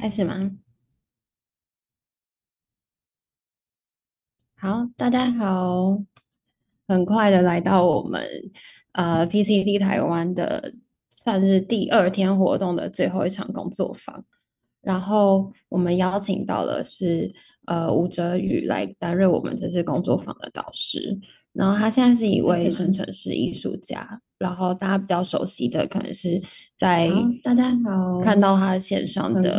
开始吗？好，大家好，很快的来到我们呃 PCT 台湾的算是第二天活动的最后一场工作坊，然后我们邀请到了是呃吴哲宇来担任我们这次工作坊的导师，然后他现在是一位生成式艺术家。然后大家比较熟悉的，可能是在大家好看到他线上的，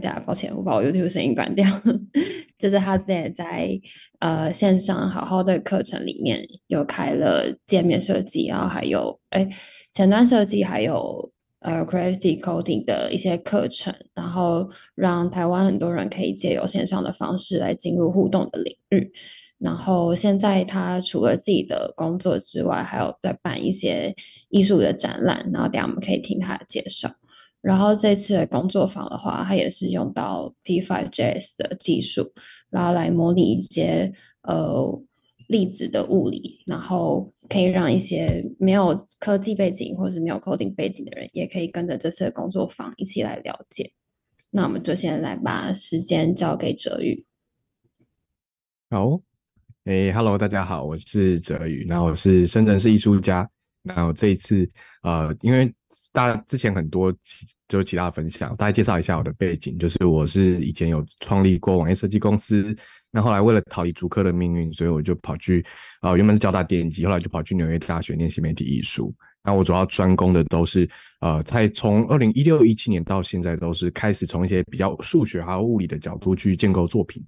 大家抱歉，我把我 YouTube 声音关掉。就是他现在在呃线上好好的课程里面，又开了界面设计，然后还有哎前端设计，还有呃 c r a f y Coding 的一些课程，然后让台湾很多人可以借由线上的方式来进入互动的领域。然后现在他除了自己的工作之外，还有在办一些艺术的展览，然后等下我们可以听他的介绍。然后这次的工作坊的话，他也是用到 P5JS 的技术，然后来模拟一些呃粒子的物理，然后可以让一些没有科技背景或是没有 coding 背景的人，也可以跟着这次的工作坊一起来了解。那我们就先来把时间交给哲宇。好。哎，Hello，大家好，我是哲宇，然后我是深圳市艺术家，然后这一次，呃，因为大家之前很多就其他的分享，大家介绍一下我的背景，就是我是以前有创立过网页设计公司，那后来为了逃离逐客的命运，所以我就跑去，啊，原本是交大电机，后来就跑去纽约大学念新媒体艺术，那我主要专攻的都是，呃，在从二零一六一七年到现在，都是开始从一些比较数学还有物理的角度去建构作品。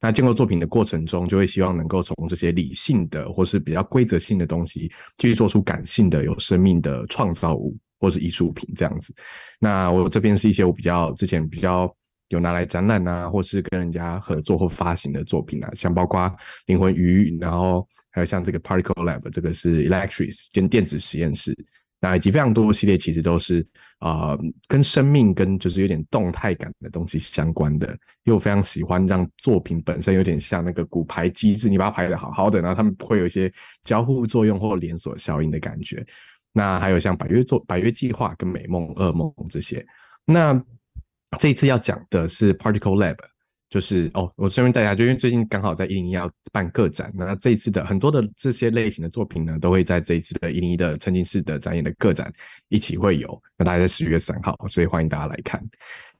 那建构作品的过程中，就会希望能够从这些理性的或是比较规则性的东西，去做出感性的、有生命的创造物，或是艺术品这样子。那我这边是一些我比较之前比较有拿来展览啊，或是跟人家合作或发行的作品啊，像包括灵魂鱼，然后还有像这个 Particle Lab，这个是 Electrics，兼电子实验室。那以及非常多系列其实都是啊，跟生命跟就是有点动态感的东西相关的。因为我非常喜欢让作品本身有点像那个骨牌机制，你把它排的好好的，然后他们会有一些交互作用或连锁效应的感觉。那还有像百越作百越计划跟美梦噩梦这些。那这一次要讲的是 Particle Lab。就是哦，我顺便带家，下，就因为最近刚好在一零一要办个展，那这一次的很多的这些类型的作品呢，都会在这一次的一零一的沉浸式的展演的个展一起会有。那大概在十一月三号，所以欢迎大家来看。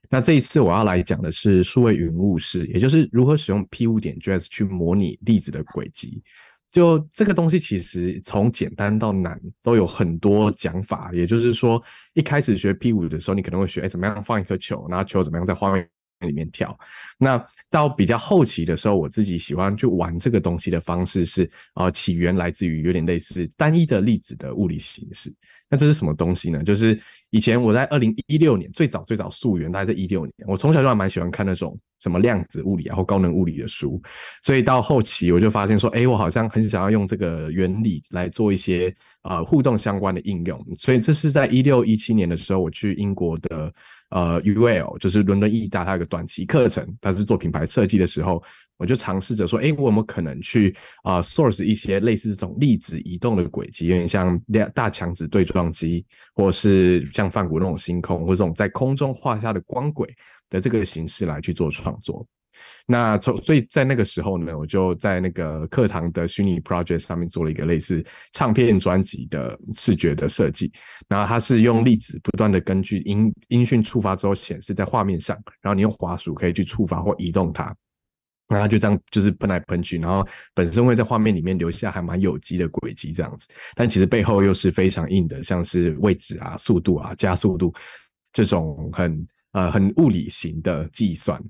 那这一次我要来讲的是数位云雾式，也就是如何使用 P 五点 JS 去模拟粒子的轨迹。就这个东西其实从简单到难都有很多讲法，也就是说一开始学 P 五的时候，你可能会学哎怎么样放一颗球，然后球怎么样在画面。里面跳，那到比较后期的时候，我自己喜欢去玩这个东西的方式是，啊，起源来自于有点类似单一的粒子的物理形式。那这是什么东西呢？就是以前我在二零一六年最早最早溯源，大概是一六年，我从小就还蛮喜欢看那种什么量子物理，啊或高能物理的书。所以到后期我就发现说，哎，我好像很想要用这个原理来做一些呃互动相关的应用。所以这是在一六一七年的时候，我去英国的。呃，U L 就是伦敦艺大它有个短期课程，它是做品牌设计的时候，我就尝试着说，哎，我有没有可能去啊，source 一些类似这种粒子移动的轨迹，有点像大大强子对撞机，或是像泛谷那种星空，或者这种在空中画下的光轨的这个形式来去做创作。那从所以在那个时候呢，我就在那个课堂的虚拟 project 上面做了一个类似唱片专辑的视觉的设计。然后它是用粒子不断的根据音音讯触发之后显示在画面上，然后你用滑鼠可以去触发或移动它。那它就这样就是喷来喷去，然后本身会在画面里面留下还蛮有机的轨迹这样子。但其实背后又是非常硬的，像是位置啊、速度啊、加速度这种很呃很物理型的计算。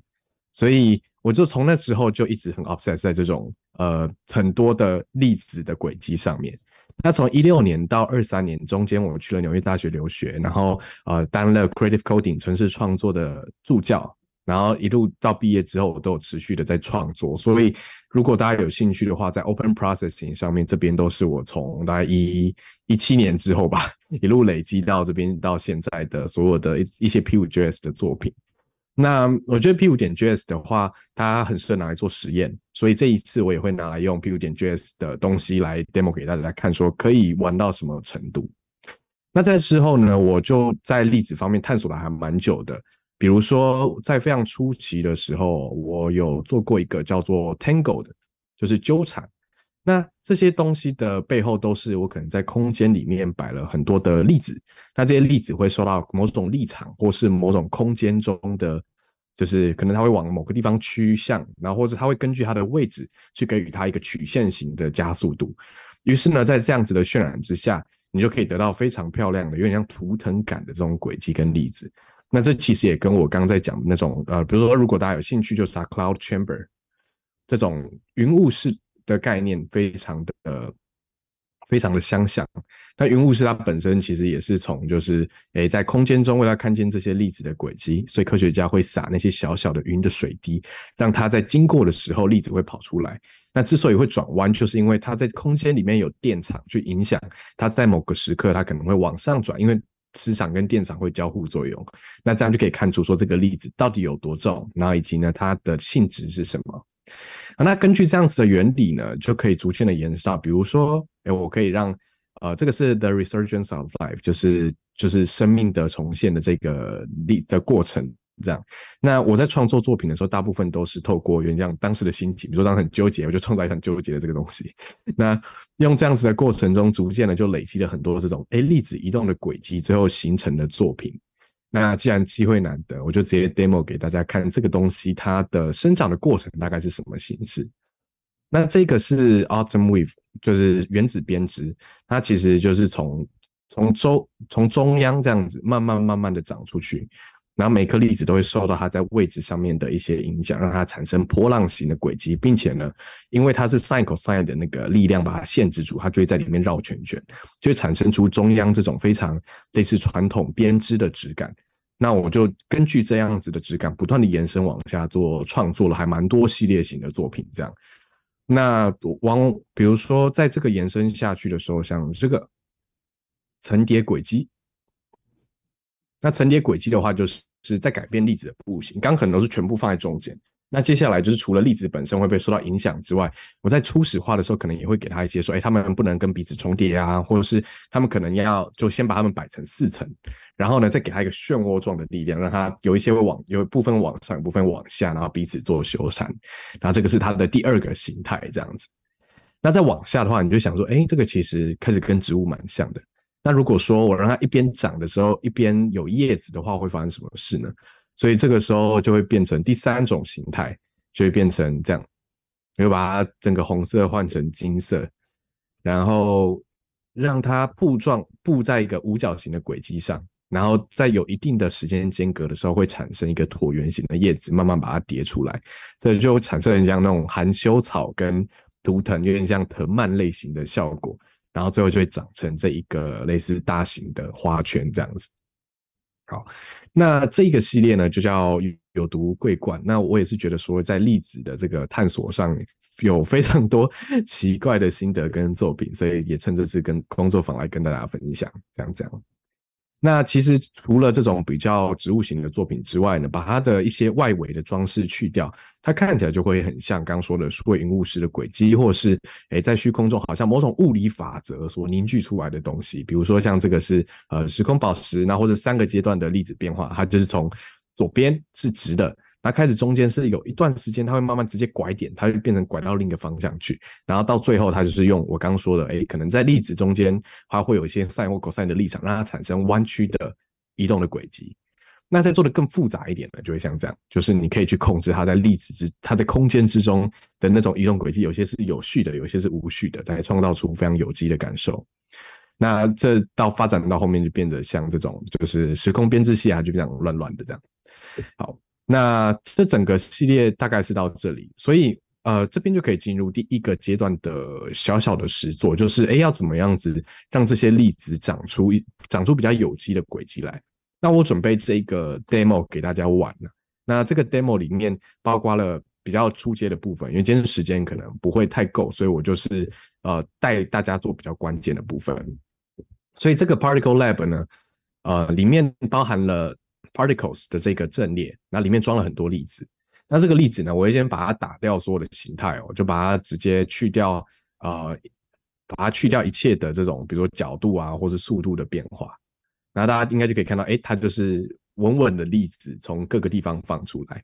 所以我就从那之后就一直很 obsessed 在这种呃很多的例子的轨迹上面。那从一六年到二三年中间，我去了纽约大学留学，然后呃当了 creative coding 城市创作的助教，然后一路到毕业之后，我都有持续的在创作。所以如果大家有兴趣的话，在 open processing 上面，这边都是我从大概一一七年之后吧，一路累积到这边到现在的所有的一一些 p 五 js 的作品。那我觉得 P 五点 JS 的话，它很适合拿来做实验，所以这一次我也会拿来用 P 五点 JS 的东西来 demo 给大家看，说可以玩到什么程度。那在之后呢，我就在例子方面探索了还蛮久的，比如说在非常初期的时候，我有做过一个叫做 Tangle 的，就是纠缠。那这些东西的背后都是我可能在空间里面摆了很多的例子，那这些例子会受到某种立场或是某种空间中的，就是可能它会往某个地方趋向，然后或者它会根据它的位置去给予它一个曲线型的加速度。于是呢，在这样子的渲染之下，你就可以得到非常漂亮的，有点像图腾感的这种轨迹跟粒子。那这其实也跟我刚刚在讲那种呃，比如说如果大家有兴趣，就是 Cloud Chamber 这种云雾式。的概念非常的非常的相像。那云雾是它本身其实也是从就是诶，在空间中为了看见这些粒子的轨迹，所以科学家会撒那些小小的云的水滴，让它在经过的时候，粒子会跑出来。那之所以会转弯，就是因为它在空间里面有电场去影响它，在某个时刻它可能会往上转，因为磁场跟电场会交互作用。那这样就可以看出说这个粒子到底有多重，然后以及呢它的性质是什么。那根据这样子的原理呢，就可以逐渐的延烧。比如说，哎，我可以让，呃，这个是 the resurgence of life，就是就是生命的重现的这个历的过程。这样，那我在创作作品的时候，大部分都是透过原样当时的心情。比如说当时很纠结，我就创造一场纠结的这个东西。那用这样子的过程中，逐渐的就累积了很多这种哎粒子移动的轨迹，最后形成的作品。那既然机会难得，我就直接 demo 给大家看这个东西它的生长的过程大概是什么形式。那这个是 Autumn Wave，就是原子编织，它其实就是从从周从中央这样子慢慢慢慢的长出去。然后每颗粒子都会受到它在位置上面的一些影响，让它产生波浪形的轨迹，并且呢，因为它是 sin cos i n 的那个力量把它限制住，它就会在里面绕圈圈，就会产生出中央这种非常类似传统编织的质感。那我就根据这样子的质感不断的延伸往下做创作了，还蛮多系列型的作品。这样，那往比如说在这个延伸下去的时候，像这个层叠轨迹，那层叠轨迹的话就是。是在改变粒子的步行，刚可能都是全部放在中间。那接下来就是除了粒子本身会被受到影响之外，我在初始化的时候可能也会给他一些说，哎，他们不能跟彼此重叠啊，或者是他们可能要就先把他们摆成四层，然后呢再给他一个漩涡状的力量，让他有一些会往有部分往上，有部分往下，然后彼此做修缮。那这个是它的第二个形态这样子。那再往下的话，你就想说，哎，这个其实开始跟植物蛮像的。那如果说我让它一边长的时候一边有叶子的话，会发生什么事呢？所以这个时候就会变成第三种形态，就会变成这样，会把它整个红色换成金色，然后让它布状布在一个五角形的轨迹上，然后在有一定的时间间隔的时候，会产生一个椭圆形的叶子，慢慢把它叠出来，这就产生很像那种含羞草跟图腾有点像藤蔓类型的效果。然后最后就会长成这一个类似大型的花圈这样子。好，那这个系列呢就叫有毒桂冠。那我也是觉得说，在粒子的这个探索上有非常多 奇怪的心得跟作品，所以也趁这次跟工作坊来跟大家分享，这样样。那其实除了这种比较植物型的作品之外呢，把它的一些外围的装饰去掉，它看起来就会很像刚说的会移物时的轨迹，或是诶在虚空中好像某种物理法则所凝聚出来的东西。比如说像这个是呃时空宝石，那或者三个阶段的粒子变化，它就是从左边是直的。那开始中间是有一段时间，它会慢慢直接拐点，它就变成拐到另一个方向去。然后到最后，它就是用我刚刚说的，哎，可能在粒子中间，它会有一些 sin 或 cos 的立场，让它产生弯曲的移动的轨迹。那再做的更复杂一点呢，就会像这样，就是你可以去控制它在粒子之、它在空间之中的那种移动轨迹，有些是有序的，有些是无序的，来创造出非常有机的感受。那这到发展到后面，就变得像这种，就是时空编织系啊，就非常乱乱的这样。好。那这整个系列大概是到这里，所以呃，这边就可以进入第一个阶段的小小的实作，就是哎，要怎么样子让这些粒子长出长出比较有机的轨迹来？那我准备这个 demo 给大家玩了。那这个 demo 里面包括了比较出阶的部分，因为今天时间可能不会太够，所以我就是呃带大家做比较关键的部分。所以这个 Particle Lab 呢，呃，里面包含了。Particles 的这个阵列，那里面装了很多粒子。那这个粒子呢，我先把它打掉所有的形态哦，就把它直接去掉，呃，把它去掉一切的这种，比如说角度啊，或是速度的变化。那大家应该就可以看到，哎，它就是稳稳的粒子从各个地方放出来。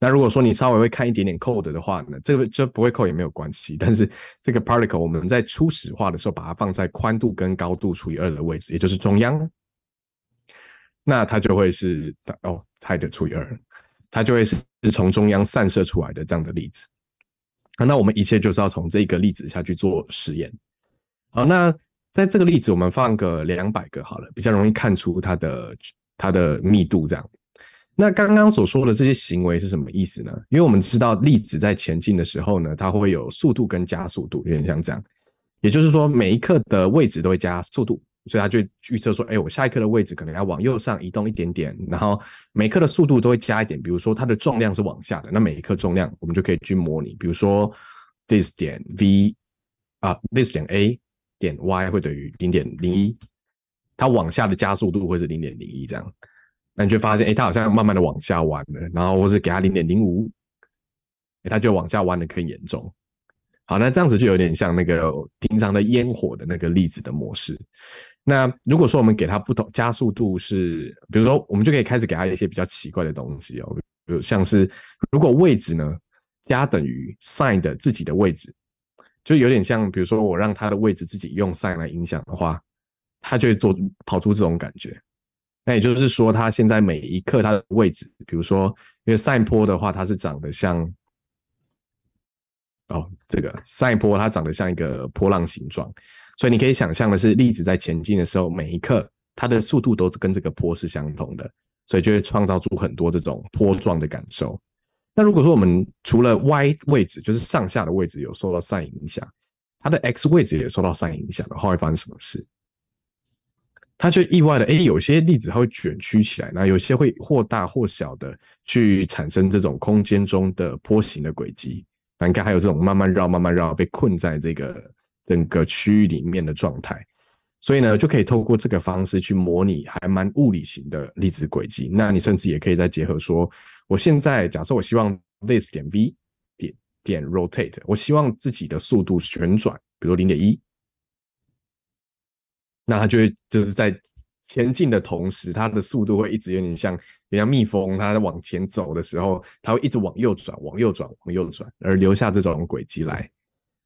那如果说你稍微会看一点点 code 的话呢，这个就不会扣也没有关系。但是这个 particle 我们在初始化的时候，把它放在宽度跟高度除以二的位置，也就是中央。那它就会是哦，派的除以二，它就会是是从中央散射出来的这样的粒子。那我们一切就是要从这个粒子下去做实验。好，那在这个例子，我们放个两百个好了，比较容易看出它的它的密度这样。那刚刚所说的这些行为是什么意思呢？因为我们知道粒子在前进的时候呢，它会有速度跟加速度有点像这样，也就是说每一刻的位置都会加速度。所以他就预测说，哎，我下一刻的位置可能要往右上移动一点点，然后每刻的速度都会加一点。比如说它的重量是往下的，那每一刻重量我们就可以去模拟。比如说 this 点 v 啊，this 点 a 点 y 会等于零点零一，它往下的加速度会是零点零一这样。那你就发现，哎，它好像慢慢的往下弯了。然后或是给它零点零五，它就往下弯的更严重。好，那这样子就有点像那个平常的烟火的那个粒子的模式。那如果说我们给它不同加速度是，比如说我们就可以开始给它一些比较奇怪的东西哦，比如像是如果位置呢加等于 sin 的自己的位置，就有点像比如说我让它的位置自己用 sin 来影响的话，它就会做跑出这种感觉。那也就是说，它现在每一刻它的位置，比如说因为 sin 波的话，它是长得像哦，这个 sin 波它长得像一个波浪形状。所以你可以想象的是，粒子在前进的时候，每一刻它的速度都是跟这个坡是相同的，所以就会创造出很多这种坡状的感受。那如果说我们除了 y 位置，就是上下的位置有受到 sin 影响，它的 x 位置也受到 sin 影响的话，会发生什么事？它就意外的，哎，有些粒子它会卷曲起来，那有些会或大或小的去产生这种空间中的坡形的轨迹。那你看，还有这种慢慢绕、慢慢绕，被困在这个。整个区域里面的状态，所以呢，就可以透过这个方式去模拟还蛮物理型的粒子轨迹。那你甚至也可以再结合说，我现在假设我希望 this 点 v 点点 rotate，我希望自己的速度旋转，比如零点一，那它就会就是在前进的同时，它的速度会一直有点像，比点像蜜蜂，它往前走的时候，它会一直往右转，往右转，往右转，而留下这种轨迹来。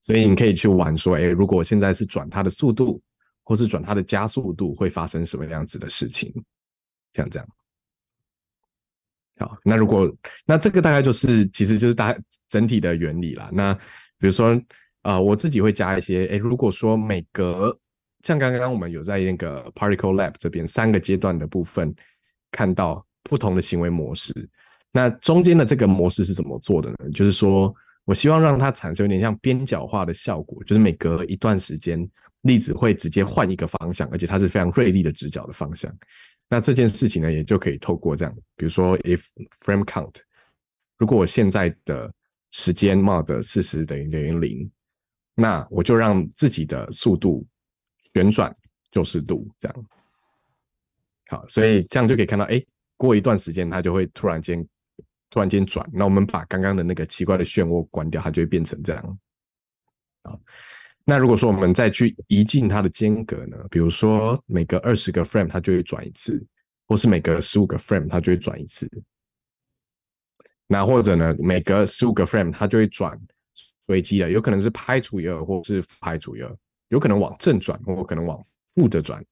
所以你可以去玩说，哎，如果现在是转它的速度，或是转它的加速度，会发生什么样子的事情？这样这样。好，那如果那这个大概就是其实就是大整体的原理了。那比如说，呃，我自己会加一些，哎，如果说每隔像刚刚我们有在那个 Particle Lab 这边三个阶段的部分看到不同的行为模式，那中间的这个模式是怎么做的呢？就是说。我希望让它产生有点像边角化的效果，就是每隔一段时间，粒子会直接换一个方向，而且它是非常锐利的直角的方向。那这件事情呢，也就可以透过这样，比如说，if frame count，如果我现在的时间 mod 四十等于等于零，那我就让自己的速度旋转九十度，这样。好，所以这样就可以看到，哎，过一段时间，它就会突然间。突然间转，那我们把刚刚的那个奇怪的漩涡关掉，它就会变成这样啊。那如果说我们再去移进它的间隔呢？比如说，每隔二十个 frame 它就会转一次，或是每隔十五个 frame 它就会转一次。那或者呢，每隔十五个 frame 它就会转随机的，有可能是拍除一二，或是拍除一二，有可能往正转，或可能往负的转。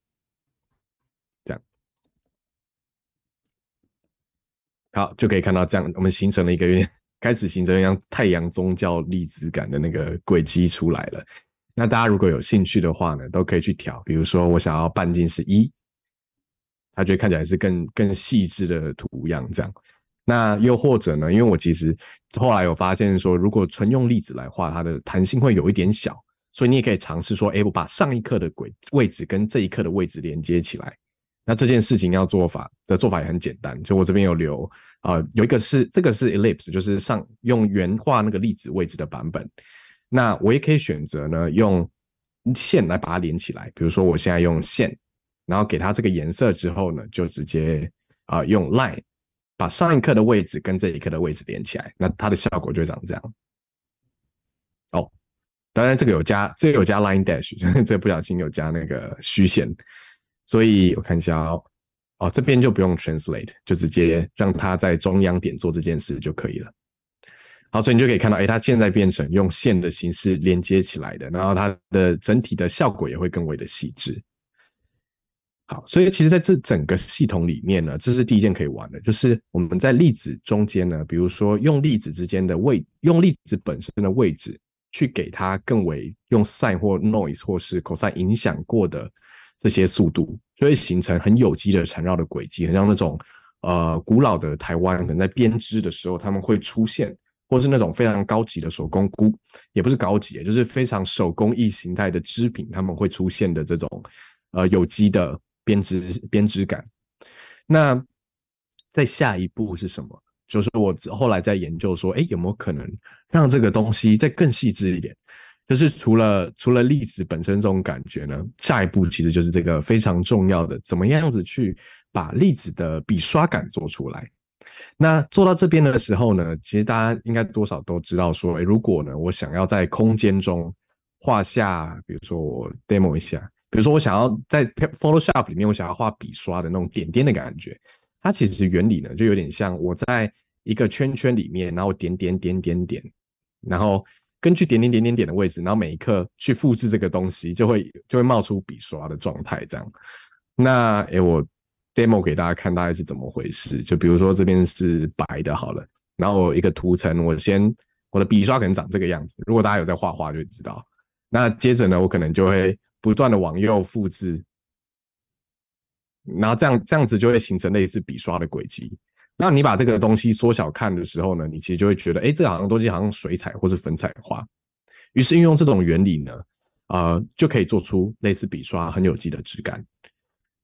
好，就可以看到这样，我们形成了一个有点开始形成一样太阳宗教粒子感的那个轨迹出来了。那大家如果有兴趣的话呢，都可以去调，比如说我想要半径是一，他觉得看起来是更更细致的图样这样。那又或者呢，因为我其实后来有发现说，如果纯用粒子来画，它的弹性会有一点小，所以你也可以尝试说，哎，我把上一刻的轨位置跟这一刻的位置连接起来。那这件事情要做法的做法也很简单，就我这边有留啊，有一个是这个是 ellipse，就是上用原画那个粒子位置的版本。那我也可以选择呢，用线来把它连起来。比如说我现在用线，然后给它这个颜色之后呢，就直接啊用 line 把上一刻的位置跟这一刻的位置连起来，那它的效果就长这样。哦，当然这个有加，这有加 line dash，这不小心有加那个虚线。所以我看一下哦，哦，这边就不用 translate，就直接让它在中央点做这件事就可以了。好，所以你就可以看到，哎，它现在变成用线的形式连接起来的，然后它的整体的效果也会更为的细致。好，所以其实在这整个系统里面呢，这是第一件可以玩的，就是我们在粒子中间呢，比如说用粒子之间的位，用粒子本身的位置去给它更为用 s i n 或 noise 或是 cosine 影响过的。这些速度就会形成很有机的缠绕的轨迹，很像那种呃古老的台湾，可能在编织的时候，他们会出现，或是那种非常高级的手工菇，也不是高级，就是非常手工艺形态的织品，他们会出现的这种呃有机的编织编织感。那在下一步是什么？就是我后来在研究说，哎，有没有可能让这个东西再更细致一点？就是除了除了粒子本身这种感觉呢，下一步其实就是这个非常重要的，怎么样子去把粒子的笔刷感做出来。那做到这边的时候呢，其实大家应该多少都知道说，哎，如果呢我想要在空间中画下，比如说我 demo 一下，比如说我想要在 Photoshop 里面，我想要画笔刷的那种点点的感觉，它其实原理呢就有点像我在一个圈圈里面，然后点点点点点，然后。根据点点点点点的位置，然后每一刻去复制这个东西，就会就会冒出笔刷的状态这样。那诶，我 demo 给大家看，大概是怎么回事？就比如说这边是白的，好了，然后我一个图层，我先我的笔刷可能长这个样子，如果大家有在画画就会知道。那接着呢，我可能就会不断的往右复制，然后这样这样子就会形成类似笔刷的轨迹。那你把这个东西缩小看的时候呢，你其实就会觉得，哎，这个好像东西好像水彩或是粉彩画。于是运用这种原理呢，啊，就可以做出类似笔刷很有机的质感。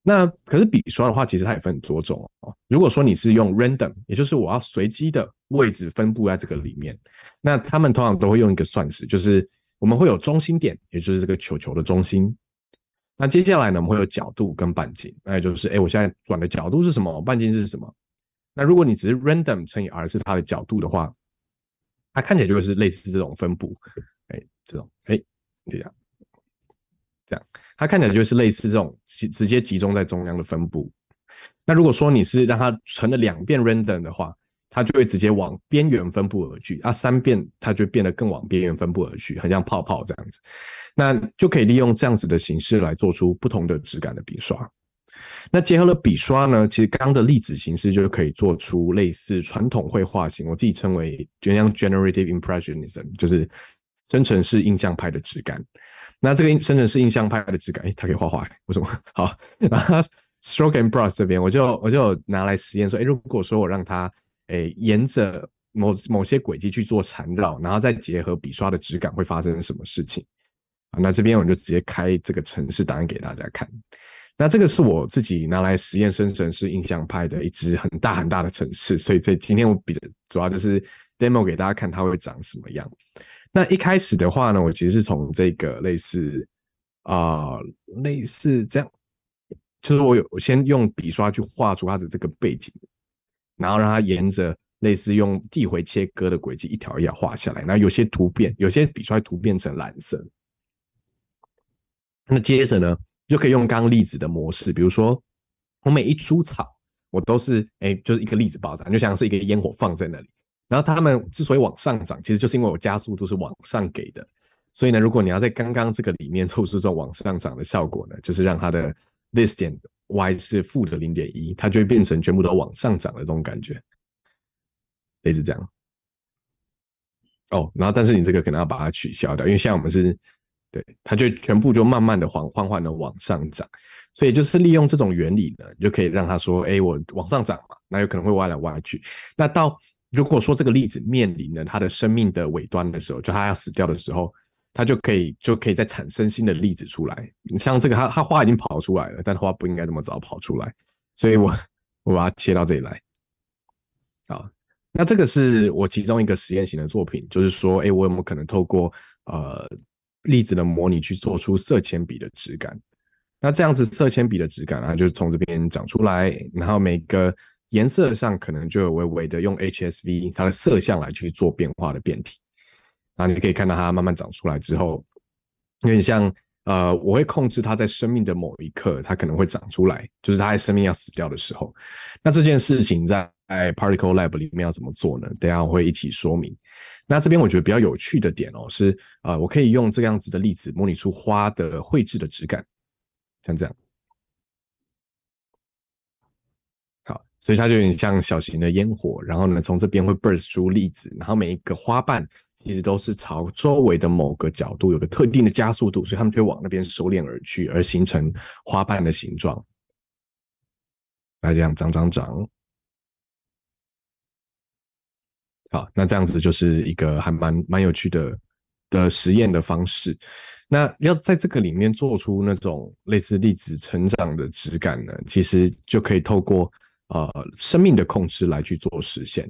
那可是笔刷的话，其实它也分很多种哦。如果说你是用 random，也就是我要随机的位置分布在这个里面，那他们通常都会用一个算式，就是我们会有中心点，也就是这个球球的中心。那接下来呢，我们会有角度跟半径，那也就是，哎，我现在转的角度是什么？半径是什么？那如果你只是 random 乘以 r 是它的角度的话，它看起来就是类似这种分布，哎，这种，哎，这样，这样，它看起来就是类似这种直直接集中在中央的分布。那如果说你是让它成了两遍 random 的话，它就会直接往边缘分布而去；，啊，三遍它就变得更往边缘分布而去，很像泡泡这样子。那就可以利用这样子的形式来做出不同的质感的笔刷。那结合了笔刷呢？其实刚的粒子形式就可以做出类似传统绘画型，我自己称为“原样 generative impressionism”，就是生成式印象派的质感。那这个生成式印象派的质感，哎，它可以画画，为什么？好，stroke and brush 这边，我就我就拿来实验说，哎，如果说我让它，哎，沿着某某些轨迹去做缠绕，然后再结合笔刷的质感，会发生什么事情？啊，那这边我就直接开这个城市档案给大家看。那这个是我自己拿来实验生成，是印象派的一支很大很大的城市，所以这今天我比较主要就是 demo 给大家看它会长什么样。那一开始的话呢，我其实是从这个类似啊类似这样，就是我有我先用笔刷去画出它的这个背景，然后让它沿着类似用递回切割的轨迹一条一条画下来。那有些图变，有些笔刷图变成蓝色。那接着呢？就可以用刚刚粒子的模式，比如说，我每一株草，我都是哎，就是一个粒子爆炸，就像是一个烟火放在那里。然后它们之所以往上涨，其实就是因为我加速度是往上给的。所以呢，如果你要在刚刚这个里面凑出这种往上涨的效果呢，就是让它的 this 点 y 是负的零点一，它就会变成全部都往上涨的这种感觉，类似这样。哦，然后但是你这个可能要把它取消掉，因为现在我们是。对，它就全部就慢慢的缓缓缓的往上涨，所以就是利用这种原理呢，就可以让它说，哎，我往上涨嘛，那有可能会歪来歪去。那到如果说这个粒子面临了它的生命的尾端的时候，就它要死掉的时候，它就可以就可以再产生新的粒子出来。像这个，它它花已经跑出来了，但花不应该这么早跑出来，所以我 我把它切到这里来。好，那这个是我其中一个实验型的作品，就是说，哎，我有没有可能透过呃。粒子的模拟去做出色铅笔的质感，那这样子色铅笔的质感，啊，就是从这边长出来，然后每个颜色上可能就有微微的用 H S V 它的色相来去做变化的变体，然后你可以看到它慢慢长出来之后，有点像呃，我会控制它在生命的某一刻，它可能会长出来，就是它的生命要死掉的时候，那这件事情在 Particle Lab 里面要怎么做呢？等下我会一起说明。那这边我觉得比较有趣的点哦，是啊，我可以用这样子的例子模拟出花的绘制的质感，像这样。好，所以它就有点像小型的烟火，然后呢，从这边会 burst 出粒子，然后每一个花瓣其实都是朝周围的某个角度有个特定的加速度，所以它们就会往那边收敛而去，而形成花瓣的形状。来这样长、长、长。啊，那这样子就是一个还蛮蛮有趣的的实验的方式。那要在这个里面做出那种类似粒子成长的质感呢，其实就可以透过呃生命的控制来去做实现。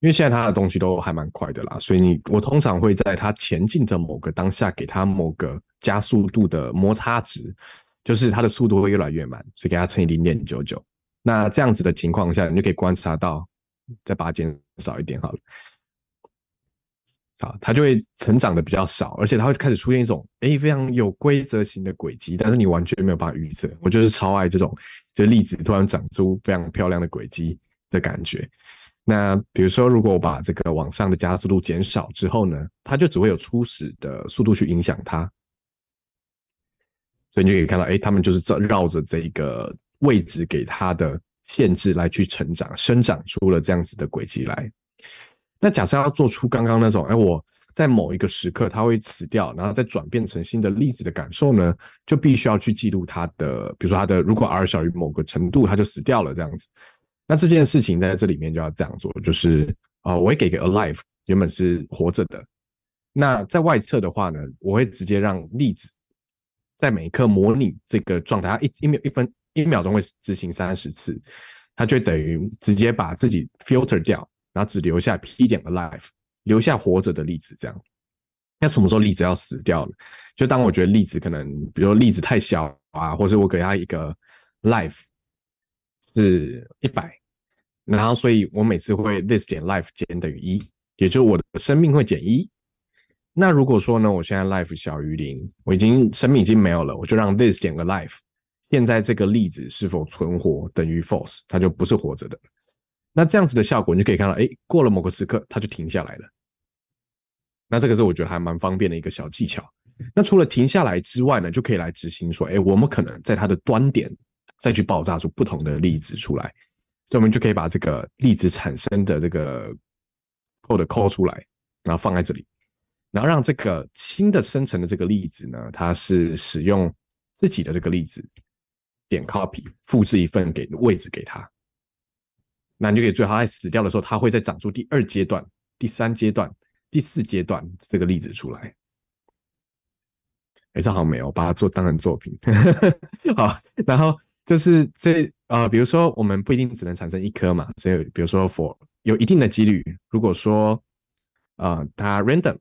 因为现在它的东西都还蛮快的啦，所以你我通常会在它前进的某个当下，给它某个加速度的摩擦值，就是它的速度会越来越慢，所以给它乘以零点九九。那这样子的情况下，你就可以观察到。再把减少一点好了，好，它就会成长的比较少，而且它会开始出现一种哎非常有规则型的轨迹，但是你完全没有办法预测。我就是超爱这种，就粒子突然长出非常漂亮的轨迹的感觉。那比如说，如果我把这个往上的加速度减少之后呢，它就只会有初始的速度去影响它，所以你就可以看到，哎，他们就是在绕着这个位置给它的。限制来去成长，生长出了这样子的轨迹来。那假设要做出刚刚那种，哎，我在某一个时刻它会死掉，然后再转变成新的粒子的感受呢？就必须要去记录它的，比如说它的如果 r 小于某个程度，它就死掉了这样子。那这件事情在这里面就要这样做，就是啊，我会给个 alive，原本是活着的。那在外侧的话呢，我会直接让粒子在每一刻模拟这个状态，它一一秒一分。一秒钟会执行三十次，它就等于直接把自己 filter 掉，然后只留下 p 点的 life，留下活着的例子。这样，那什么时候粒子要死掉了？就当我觉得粒子可能，比如粒子太小啊，或者我给它一个 life 是一百，然后所以我每次会 this 点 life 减等于一，也就我的生命会减一。那如果说呢，我现在 life 小于零，我已经生命已经没有了，我就让 this 点个 life。现在这个粒子是否存活等于 false，它就不是活着的。那这样子的效果，你就可以看到，哎，过了某个时刻，它就停下来了。那这个是我觉得还蛮方便的一个小技巧。那除了停下来之外呢，就可以来执行说，哎，我们可能在它的端点再去爆炸出不同的粒子出来，所以我们就可以把这个粒子产生的这个 code 抠出来，然后放在这里，然后让这个新的生成的这个粒子呢，它是使用自己的这个粒子。点 copy 复制一份给位置给他，那你就可以最好在死掉的时候，它会再长出第二阶段、第三阶段、第四阶段这个例子出来。哎，这好美哦，把它做当成作品。好，然后就是这呃，比如说我们不一定只能产生一颗嘛，所以比如说 for 有一定的几率，如果说啊它 random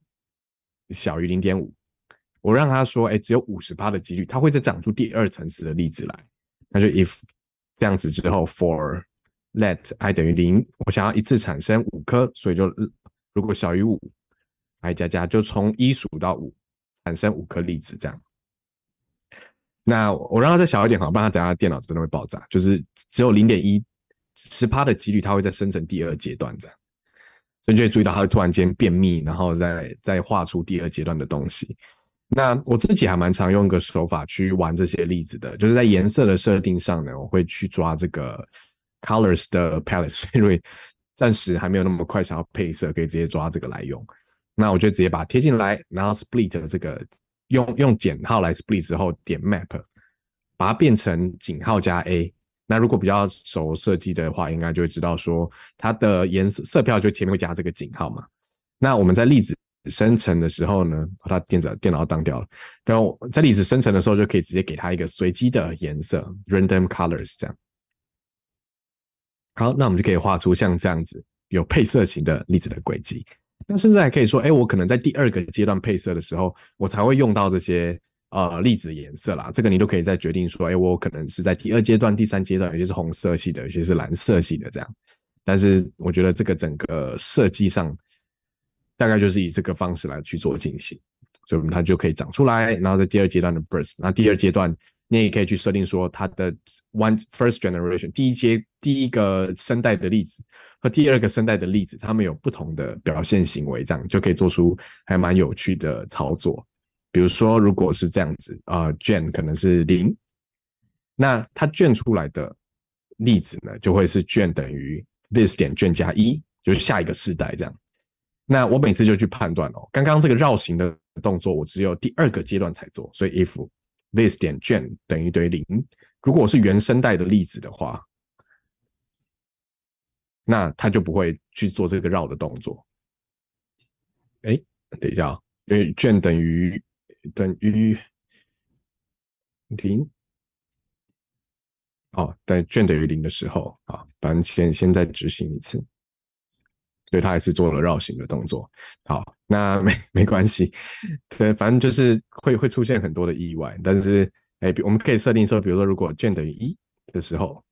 小于零点五，我让他说哎，只有五十趴的几率，它会再长出第二层次的例子来。那就 if 这样子之后 for let i 等于零，我想要一次产生五颗，所以就如果小于五，i 加加，就从一数到五，产生五颗粒子这样。那我让它再小一点好，不然它等下电脑真的会爆炸。就是只有零点一十帕的几率它会再生成第二阶段这样，所以你会注意到它会突然间便秘，然后再再画出第二阶段的东西。那我自己还蛮常用一个手法去玩这些例子的，就是在颜色的设定上呢，我会去抓这个 colors 的 palette，因 为暂时还没有那么快想要配色，可以直接抓这个来用。那我就直接把它贴进来，然后 split 这个用用减号来 split 之后点 map，把它变成井号加 a。那如果比较熟设计的话，应该就会知道说它的颜色色票就前面会加这个井号嘛。那我们在例子。生成的时候呢，把它电子电脑当掉了。然后在粒子生成的时候，就可以直接给它一个随机的颜色 （random colors） 这样。好，那我们就可以画出像这样子有配色型的粒子的轨迹。那甚至还可以说，哎，我可能在第二个阶段配色的时候，我才会用到这些呃粒子颜色啦。这个你都可以再决定说，哎，我可能是在第二阶段、第三阶段，有些是红色系的，有些是蓝色系的这样。但是我觉得这个整个设计上。大概就是以这个方式来去做进行，所以它就可以长出来。然后在第二阶段的 burst，那第二阶段你也可以去设定说它的 one first generation 第一阶第一个声带的例子和第二个声带的例子，它们有不同的表现行为，这样就可以做出还蛮有趣的操作。比如说，如果是这样子啊，卷可能是零，那它卷出来的例子呢，就会是卷等于 this 点卷加一，就是下一个世代这样。那我每次就去判断哦，刚刚这个绕行的动作，我只有第二个阶段才做，所以 if this 点卷等于等于零，如果我是原声带的例子的话，那他就不会去做这个绕的动作。哎，等一下啊，为卷等于等于零，哦，在卷等于零的时候啊，反正先先再执行一次。所以他还是做了绕行的动作。好，那没没关系。对，反正就是会会出现很多的意外。但是，哎，我们可以设定说，比如说，如果卷等于一的时候，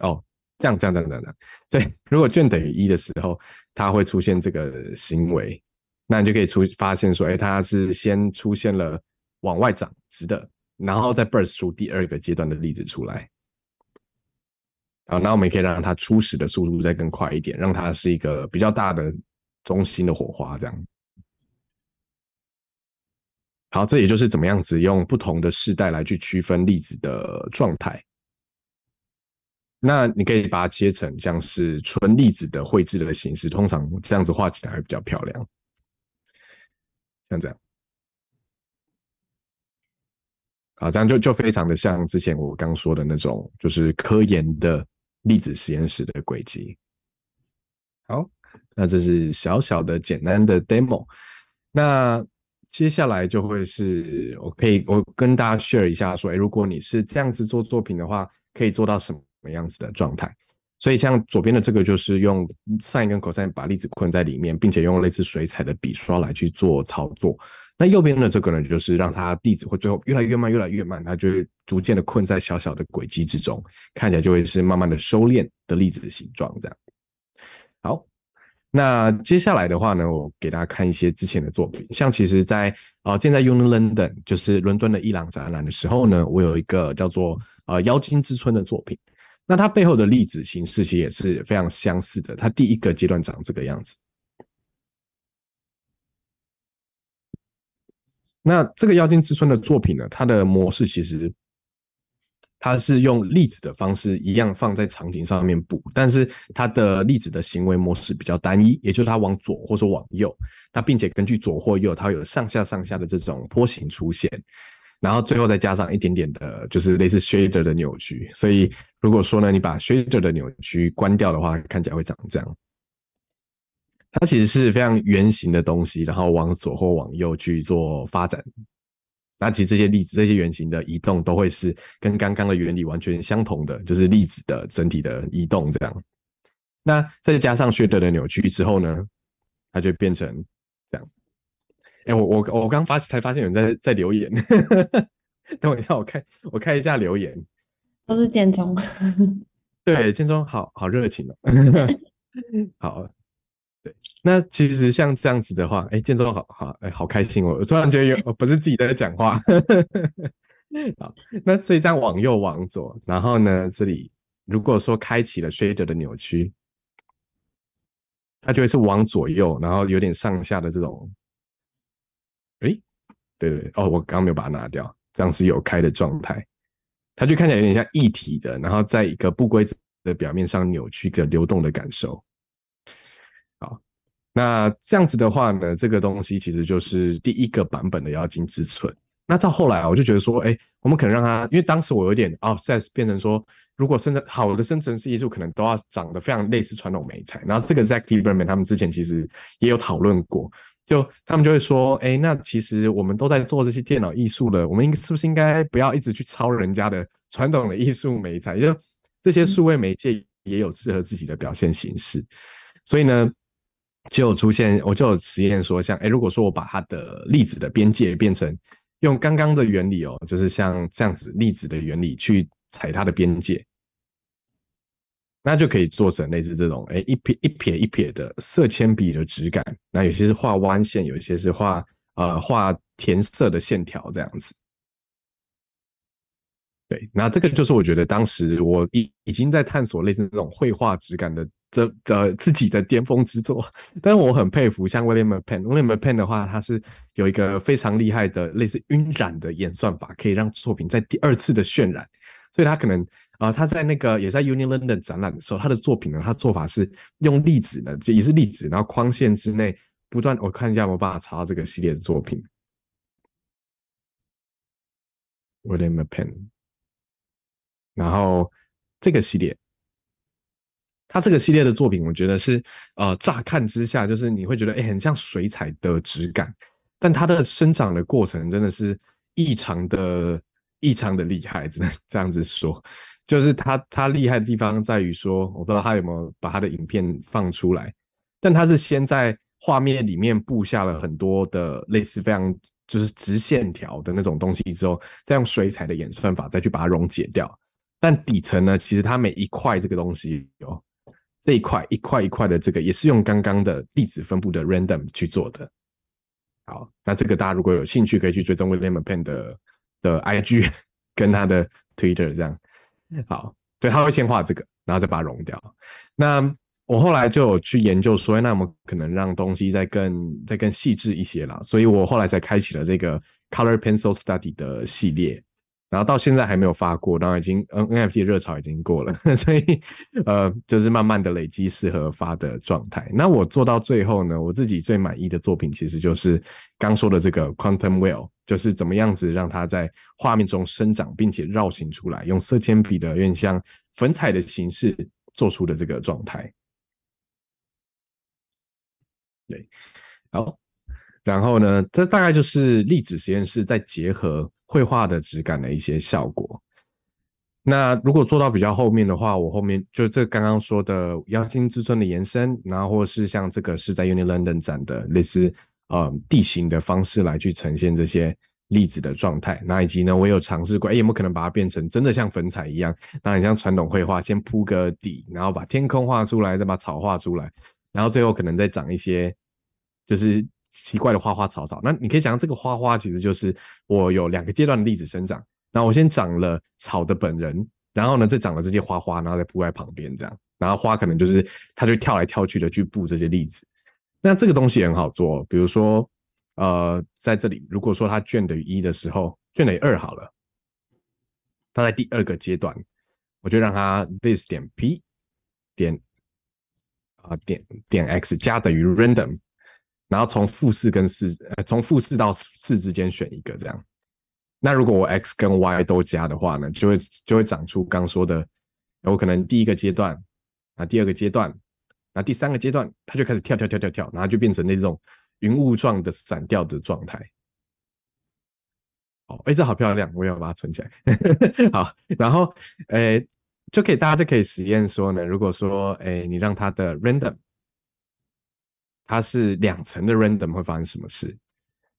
哦，这样这样这样这样。对，如果卷等于一的时候，它会出现这个行为，那你就可以出发现说，哎，它是先出现了往外涨直的，然后再 burst 出第二个阶段的例子出来。啊，那我们可以让它初始的速度再更快一点，让它是一个比较大的中心的火花，这样。好，这也就是怎么样子用不同的世代来去区分粒子的状态。那你可以把它切成像是纯粒子的绘制的形式，通常这样子画起来会比较漂亮。像这样，好，这样就就非常的像之前我刚说的那种，就是科研的。粒子实验室的轨迹。好，那这是小小的、简单的 demo。那接下来就会是我可以我跟大家 share 一下，说，哎，如果你是这样子做作品的话，可以做到什么样子的状态？所以，像左边的这个，就是用 sin 跟 cos 把粒子困在里面，并且用类似水彩的笔刷来去做操作。那右边的这个呢，就是让它粒子会最后越来越慢，越来越慢，它就会逐渐的困在小小的轨迹之中，看起来就会是慢慢的收敛的粒子的形状这样。好，那接下来的话呢，我给大家看一些之前的作品，像其实在啊，现在 UNLONDON 就是伦敦的伊朗展览的时候呢，我有一个叫做呃妖精之村的作品，那它背后的粒子形式其实也是非常相似的，它第一个阶段长这个样子。那这个妖精之村的作品呢？它的模式其实，它是用粒子的方式一样放在场景上面补，但是它的粒子的行为模式比较单一，也就是它往左或者说往右，那并且根据左或右，它有上下上下的这种坡形出现，然后最后再加上一点点的，就是类似 shader 的扭曲。所以如果说呢，你把 shader 的扭曲关掉的话，看起来会长这样。它其实是非常圆形的东西，然后往左或往右去做发展。那其实这些粒子、这些圆形的移动，都会是跟刚刚的原理完全相同的就是粒子的整体的移动这样。那再加上薛德的扭曲之后呢，它就变成这样。哎，我我我刚发才发现有人在在留言。等我一下，我看我看一下留言。都是建中。对，建中好好热情哦。好。那其实像这样子的话，哎，建中，好好，哎，好开心哦！我突然觉得有，不是自己在讲话。好，那所以这样往右往左，然后呢，这里如果说开启了 shader 的扭曲，它就会是往左右，然后有点上下的这种。哎，对对对，哦，我刚刚没有把它拿掉，这样是有开的状态，它就看起来有点像一体的，然后在一个不规则的表面上扭曲的流动的感受。那这样子的话呢，这个东西其实就是第一个版本的妖精之村。那到后来，我就觉得说，哎，我们可能让它，因为当时我有点啊，cess 变成说，如果生成好的生成式艺术，可能都要长得非常类似传统美材。然后这个 Zackieberman 他们之前其实也有讨论过，就他们就会说，哎，那其实我们都在做这些电脑艺术了，我们是不是应该不要一直去抄人家的传统的艺术美材？就这些数位媒介也有适合自己的表现形式，所以呢。就有出现，我就有实验说，像，哎，如果说我把它的粒子的边界变成用刚刚的原理哦，就是像这样子粒子的原理去踩它的边界，那就可以做成类似这种，哎，一撇一撇一撇的色铅笔的质感。那有些是画弯线，有些是画，呃，画填色的线条这样子。对，那这个就是我觉得当时我已已经在探索类似这种绘画质感的的的自己的巅峰之作，但是我很佩服像 William Penn，William Penn 的话，他是有一个非常厉害的类似晕染的演算法，可以让作品在第二次的渲染，所以他可能啊他在那个也在 Union London 展览的时候，他的作品呢，他做法是用粒子呢，就也是粒子，然后框线之内不断，我看一下，我办法查到这个系列的作品，William Penn。然后这个系列，他这个系列的作品，我觉得是呃，乍看之下就是你会觉得哎，很像水彩的质感，但它的生长的过程真的是异常的、异常的厉害，只能这样子说。就是他他厉害的地方在于说，我不知道他有没有把他的影片放出来，但他是先在画面里面布下了很多的类似非常就是直线条的那种东西之后，再用水彩的演算法再去把它溶解掉。但底层呢，其实它每一块这个东西有这一块一块一块的这个，也是用刚刚的地址分布的 random 去做的。好，那这个大家如果有兴趣，可以去追踪 William p e n 的的 IG 跟他的 Twitter 这样。好，所以他会先画这个，然后再把它融掉。那我后来就有去研究说，那我们可能让东西再更再更细致一些了，所以我后来才开启了这个 Color Pencil Study 的系列。然后到现在还没有发过，然后已经 N NFT 热潮已经过了，所以呃，就是慢慢的累积适合发的状态。那我做到最后呢，我自己最满意的作品其实就是刚说的这个 Quantum Well，就是怎么样子让它在画面中生长，并且绕行出来，用色铅笔的院香像粉彩的形式做出的这个状态。对，好，然后呢，这大概就是粒子实验室在结合。绘画的质感的一些效果。那如果做到比较后面的话，我后面就这刚刚说的《妖精之春的延伸，然后或是像这个是在 u n i London 展的类似呃地形的方式来去呈现这些粒子的状态。那以及呢，我有尝试过，哎，有没有可能把它变成真的像粉彩一样？那很像传统绘画，先铺个底，然后把天空画出来，再把草画出来，然后最后可能再长一些，就是。奇怪的花花草草，那你可以想象这个花花其实就是我有两个阶段的例子生长。那我先长了草的本人，然后呢再长了这些花花，然后再铺在旁边这样。然后花可能就是它就跳来跳去的去布这些例子。那这个东西也很好做，比如说呃在这里，如果说它卷等于一的时候，卷等于二好了，它在第二个阶段，我就让它 this 点 p 点啊点点 x 加等于 random。然后从负四跟四，从负四到四之间选一个这样。那如果我 x 跟 y 都加的话呢，就会就会长出刚说的。我可能第一个阶段，那第二个阶段，那第三个阶段，它就开始跳跳跳跳跳，然后就变成那种云雾状的散掉的状态。哦，哎，这好漂亮，我要把它存起来。好，然后呃，就可以大家就可以实验说呢，如果说哎，你让它的 random。它是两层的 random 会发生什么事？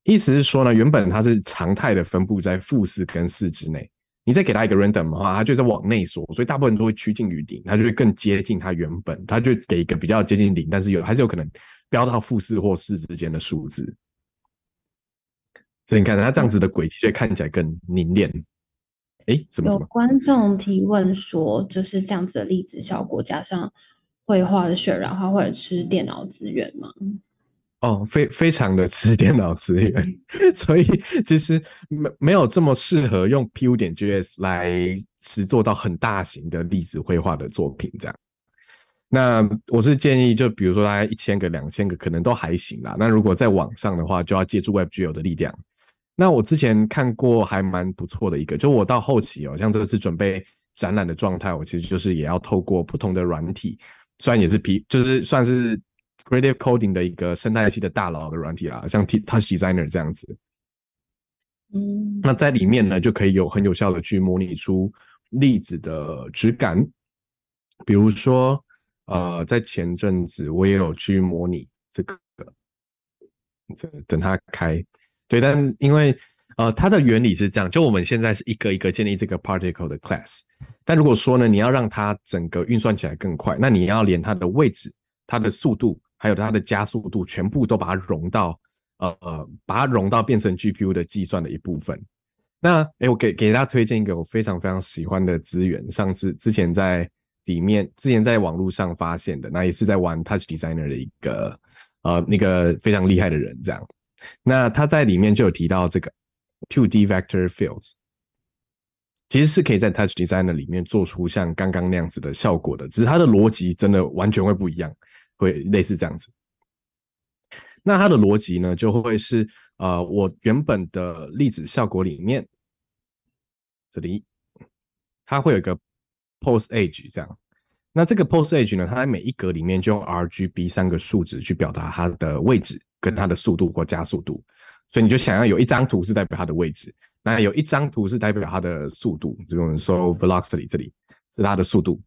意思是说呢，原本它是常态的分布在负四跟四之内，你再给它一个 random 的话，它就在往内缩，所以大部分都会趋近于零，它就会更接近它原本，它就给一个比较接近零，但是有还是有可能飙到负四或四之间的数字。所以你看它这样子的轨迹看起来更凝练。哎，怎么？有观众提问说，就是这样子的例子效果加上。绘画的渲染或者吃电脑资源吗？哦，非非常的吃电脑资源，所以其实没没有这么适合用 P 五点 JS 来实做到很大型的粒子绘画的作品这样。那我是建议，就比如说大概一千个、两千个，可能都还行啦。那如果在网上的话，就要借助 w e b g O 的力量。那我之前看过还蛮不错的一个，就我到后期哦，像这次准备展览的状态，我其实就是也要透过普通的软体。虽然也是 P，就是算是 Creative Coding 的一个生态系的大佬的软体啦，像 Touch Designer 这样子。嗯，那在里面呢，就可以有很有效的去模拟出粒子的质感。比如说，呃，在前阵子我也有去模拟这个，这等它开，对，但因为。呃，它的原理是这样，就我们现在是一个一个建立这个 particle 的 class，但如果说呢，你要让它整个运算起来更快，那你要连它的位置、它的速度，还有它的加速度，全部都把它融到，呃，把它融到变成 GPU 的计算的一部分。那哎，我给给大家推荐一个我非常非常喜欢的资源，上次之前在里面，之前在网络上发现的，那也是在玩 Touch Designer 的一个，呃，那个非常厉害的人这样，那他在里面就有提到这个。Two D vector fields 其实是可以在 Touch Designer 里面做出像刚刚那样子的效果的，只是它的逻辑真的完全会不一样，会类似这样子。那它的逻辑呢，就会是呃，我原本的粒子效果里面，这里它会有一个 post age 这样。那这个 post age 呢，它在每一格里面就用 R G B 三个数值去表达它的位置跟它的速度或加速度。所以你就想要有一张图是代表它的位置，那有一张图是代表它的速度，就用 so velocity 这里是它的速度，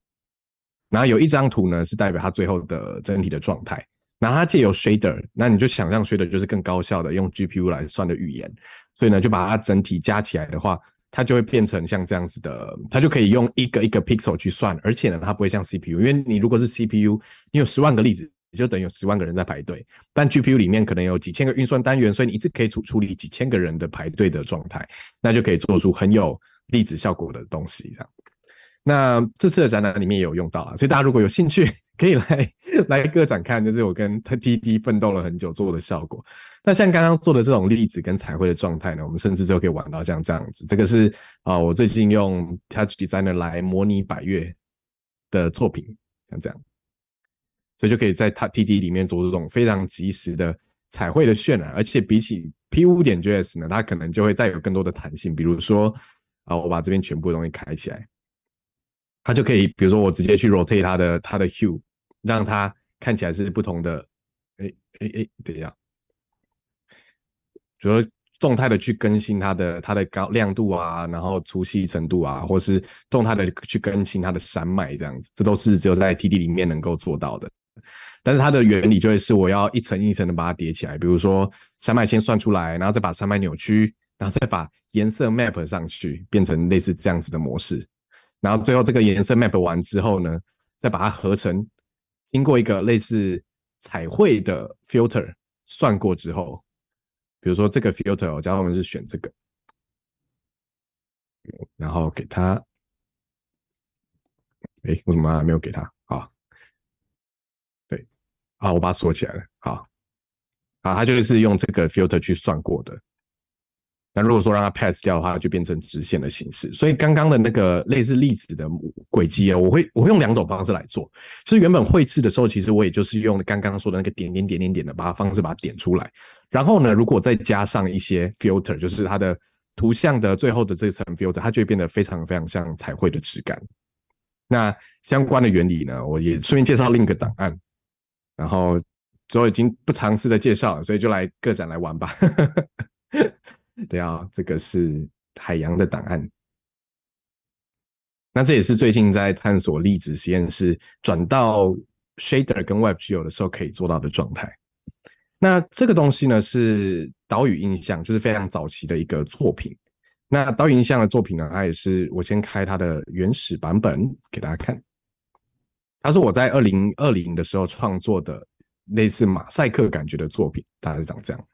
然后有一张图呢是代表它最后的整体的状态。那它借由 shader，那你就想象 shader 就是更高效的用 GPU 来算的语言，所以呢就把它整体加起来的话，它就会变成像这样子的，它就可以用一个一个 pixel 去算，而且呢它不会像 CPU，因为你如果是 CPU，你有十万个例子。也就等于有十万个人在排队，但 GPU 里面可能有几千个运算单元，所以你一次可以处处理几千个人的排队的状态，那就可以做出很有粒子效果的东西。这样，那这次的展览里面也有用到啊，所以大家如果有兴趣，可以来来个展看，就是我跟 TDD 奋斗了很久做的效果。那像刚刚做的这种粒子跟彩绘的状态呢，我们甚至就可以玩到像这样子。这个是啊，我最近用 Touch Designer 来模拟百越的作品，像这样。所以就可以在它 T T 里面做这种非常及时的彩绘的渲染，而且比起 P 五点 JS 呢，它可能就会再有更多的弹性。比如说啊，我把这边全部东西开起来，它就可以，比如说我直接去 rotate 它的它的 hue，让它看起来是不同的。哎哎哎，等一下，比如说动态的去更新它的它的高亮度啊，然后粗细程度啊，或是动态的去更新它的山脉这样子，这都是只有在 T T 里面能够做到的。但是它的原理就会是，我要一层一层的把它叠起来。比如说，山脉先算出来，然后再把山脉扭曲，然后再把颜色 map 上去，变成类似这样子的模式。然后最后这个颜色 map 完之后呢，再把它合成，经过一个类似彩绘的 filter 算过之后，比如说这个 filter，我教他们是选这个，然后给它，哎，我怎么还没有给它？啊，我把它锁起来了。好，啊，它就是用这个 filter 去算过的。那如果说让它 pass 掉的话，就变成直线的形式。所以刚刚的那个类似粒子的轨迹啊，我会我会用两种方式来做。是原本绘制的时候，其实我也就是用刚刚说的那个点点点点点的，把它方式把它点出来。然后呢，如果再加上一些 filter，就是它的图像的最后的这层 filter，它就会变得非常非常像彩绘的质感。那相关的原理呢，我也顺便介绍另一个档案。然后，最后已经不尝试的介绍了，所以就来各展来玩吧。对啊，这个是海洋的档案。那这也是最近在探索粒子实验室转到 Shader 跟 WebGL 的时候可以做到的状态。那这个东西呢是岛屿印象，就是非常早期的一个作品。那岛屿印象的作品呢，它也是我先开它的原始版本给大家看。它是我在二零二零的时候创作的类似马赛克感觉的作品，概是长这样。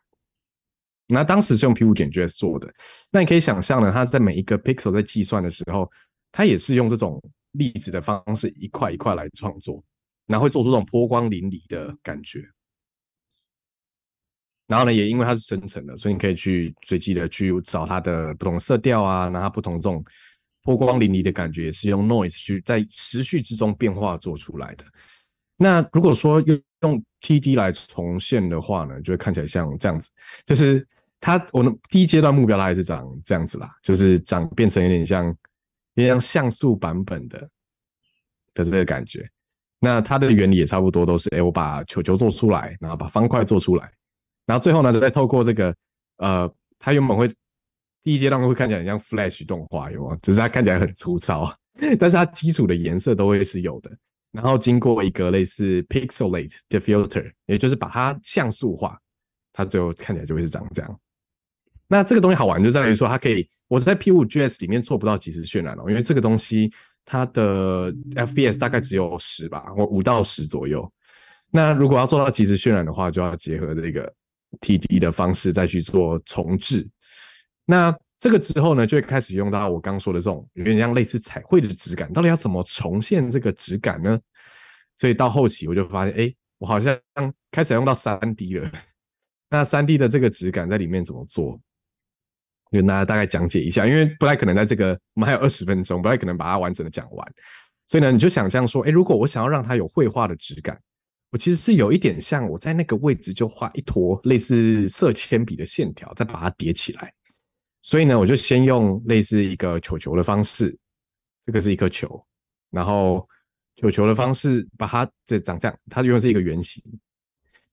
那当时是用 P 五点 JS 做的。那你可以想象呢，它在每一个 pixel 在计算的时候，它也是用这种粒子的方式一块一块来创作，然后做出这种波光粼粼的感觉。然后呢，也因为它是生成的，所以你可以去随机的去找它的不同色调啊，然后不同这种。波光粼粼的感觉也是用 noise 去在持续之中变化做出来的。那如果说用用 TD 来重现的话呢，就会看起来像这样子，就是它，我们第一阶段目标它还是长这样子啦，就是长变成有点像，有点像像素版本的的这个感觉。那它的原理也差不多，都是哎，我把球球做出来，然后把方块做出来，然后最后呢再透过这个，呃，它原本会。第一阶段会看起来很像 Flash 动画，有吗？就是它看起来很粗糙，但是它基础的颜色都会是有的。然后经过一个类似 Pixelate 的 filter，也就是把它像素化，它最后看起来就会是长这样。那这个东西好玩就在于说，它可以我只在 P5GS 里面做不到即时渲染了，因为这个东西它的 FPS 大概只有十吧，或五到十左右。那如果要做到即时渲染的话，就要结合这个 TD 的方式再去做重置。那这个之后呢，就会开始用到我刚说的这种有点像类似彩绘的质感。到底要怎么重现这个质感呢？所以到后期我就发现，哎，我好像开始用到三 D 了。那三 D 的这个质感在里面怎么做？跟大家大概讲解一下，因为不太可能在这个我们还有二十分钟，不太可能把它完整的讲完。所以呢，你就想象说，哎，如果我想要让它有绘画的质感，我其实是有一点像我在那个位置就画一坨类似色铅笔的线条，再把它叠起来。所以呢，我就先用类似一个球球的方式，这个是一颗球，然后球球的方式把它这长这样，它原本是一个圆形，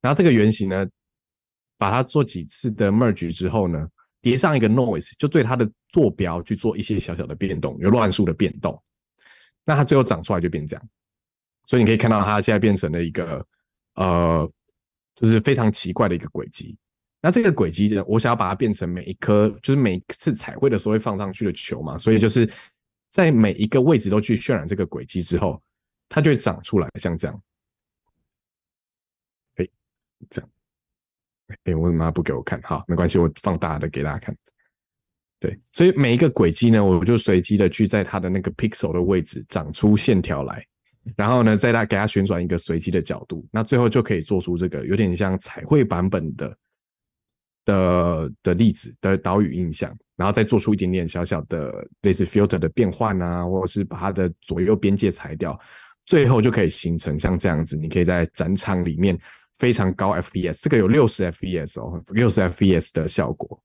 然后这个圆形呢，把它做几次的 merge 之后呢，叠上一个 noise，就对它的坐标去做一些小小的变动，有乱数的变动，那它最后长出来就变这样。所以你可以看到它现在变成了一个呃，就是非常奇怪的一个轨迹。那这个轨迹，呢，我想要把它变成每一颗，就是每次彩绘的时候会放上去的球嘛，所以就是在每一个位置都去渲染这个轨迹之后，它就会长出来，像这样。哎，这样。哎，我怎么不给我看？好，没关系，我放大的给大家看。对，所以每一个轨迹呢，我就随机的去在它的那个 pixel 的位置长出线条来，然后呢，再它给它旋转一个随机的角度，那最后就可以做出这个有点像彩绘版本的。的的例子的岛屿印象，然后再做出一点点小小的类似 filter 的变换啊，或者是把它的左右边界裁掉，最后就可以形成像这样子。你可以在展场里面非常高 FPS，这个有六十 FPS 哦，六十 FPS 的效果。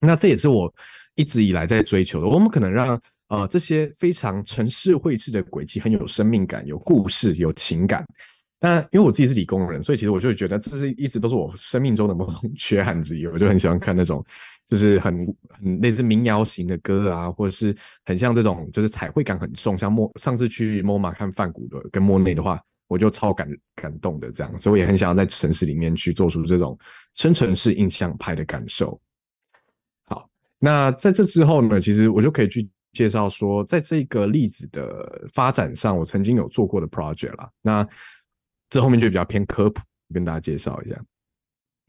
那这也是我一直以来在追求的。我们可能让呃这些非常城市绘制的轨迹很有生命感，有故事，有情感。那因为我自己是理工人，所以其实我就会觉得这是一直都是我生命中的某种 缺憾之一。我就很喜欢看那种，就是很很类似民谣型的歌啊，或者是很像这种，就是彩绘感很重，像莫上次去莫马看范谷的跟莫内的话，我就超感感动的这样。所以我也很想要在城市里面去做出这种生存式印象派的感受。好，那在这之后呢，其实我就可以去介绍说，在这个例子的发展上，我曾经有做过的 project 啦。那这后面就比较偏科普，跟大家介绍一下。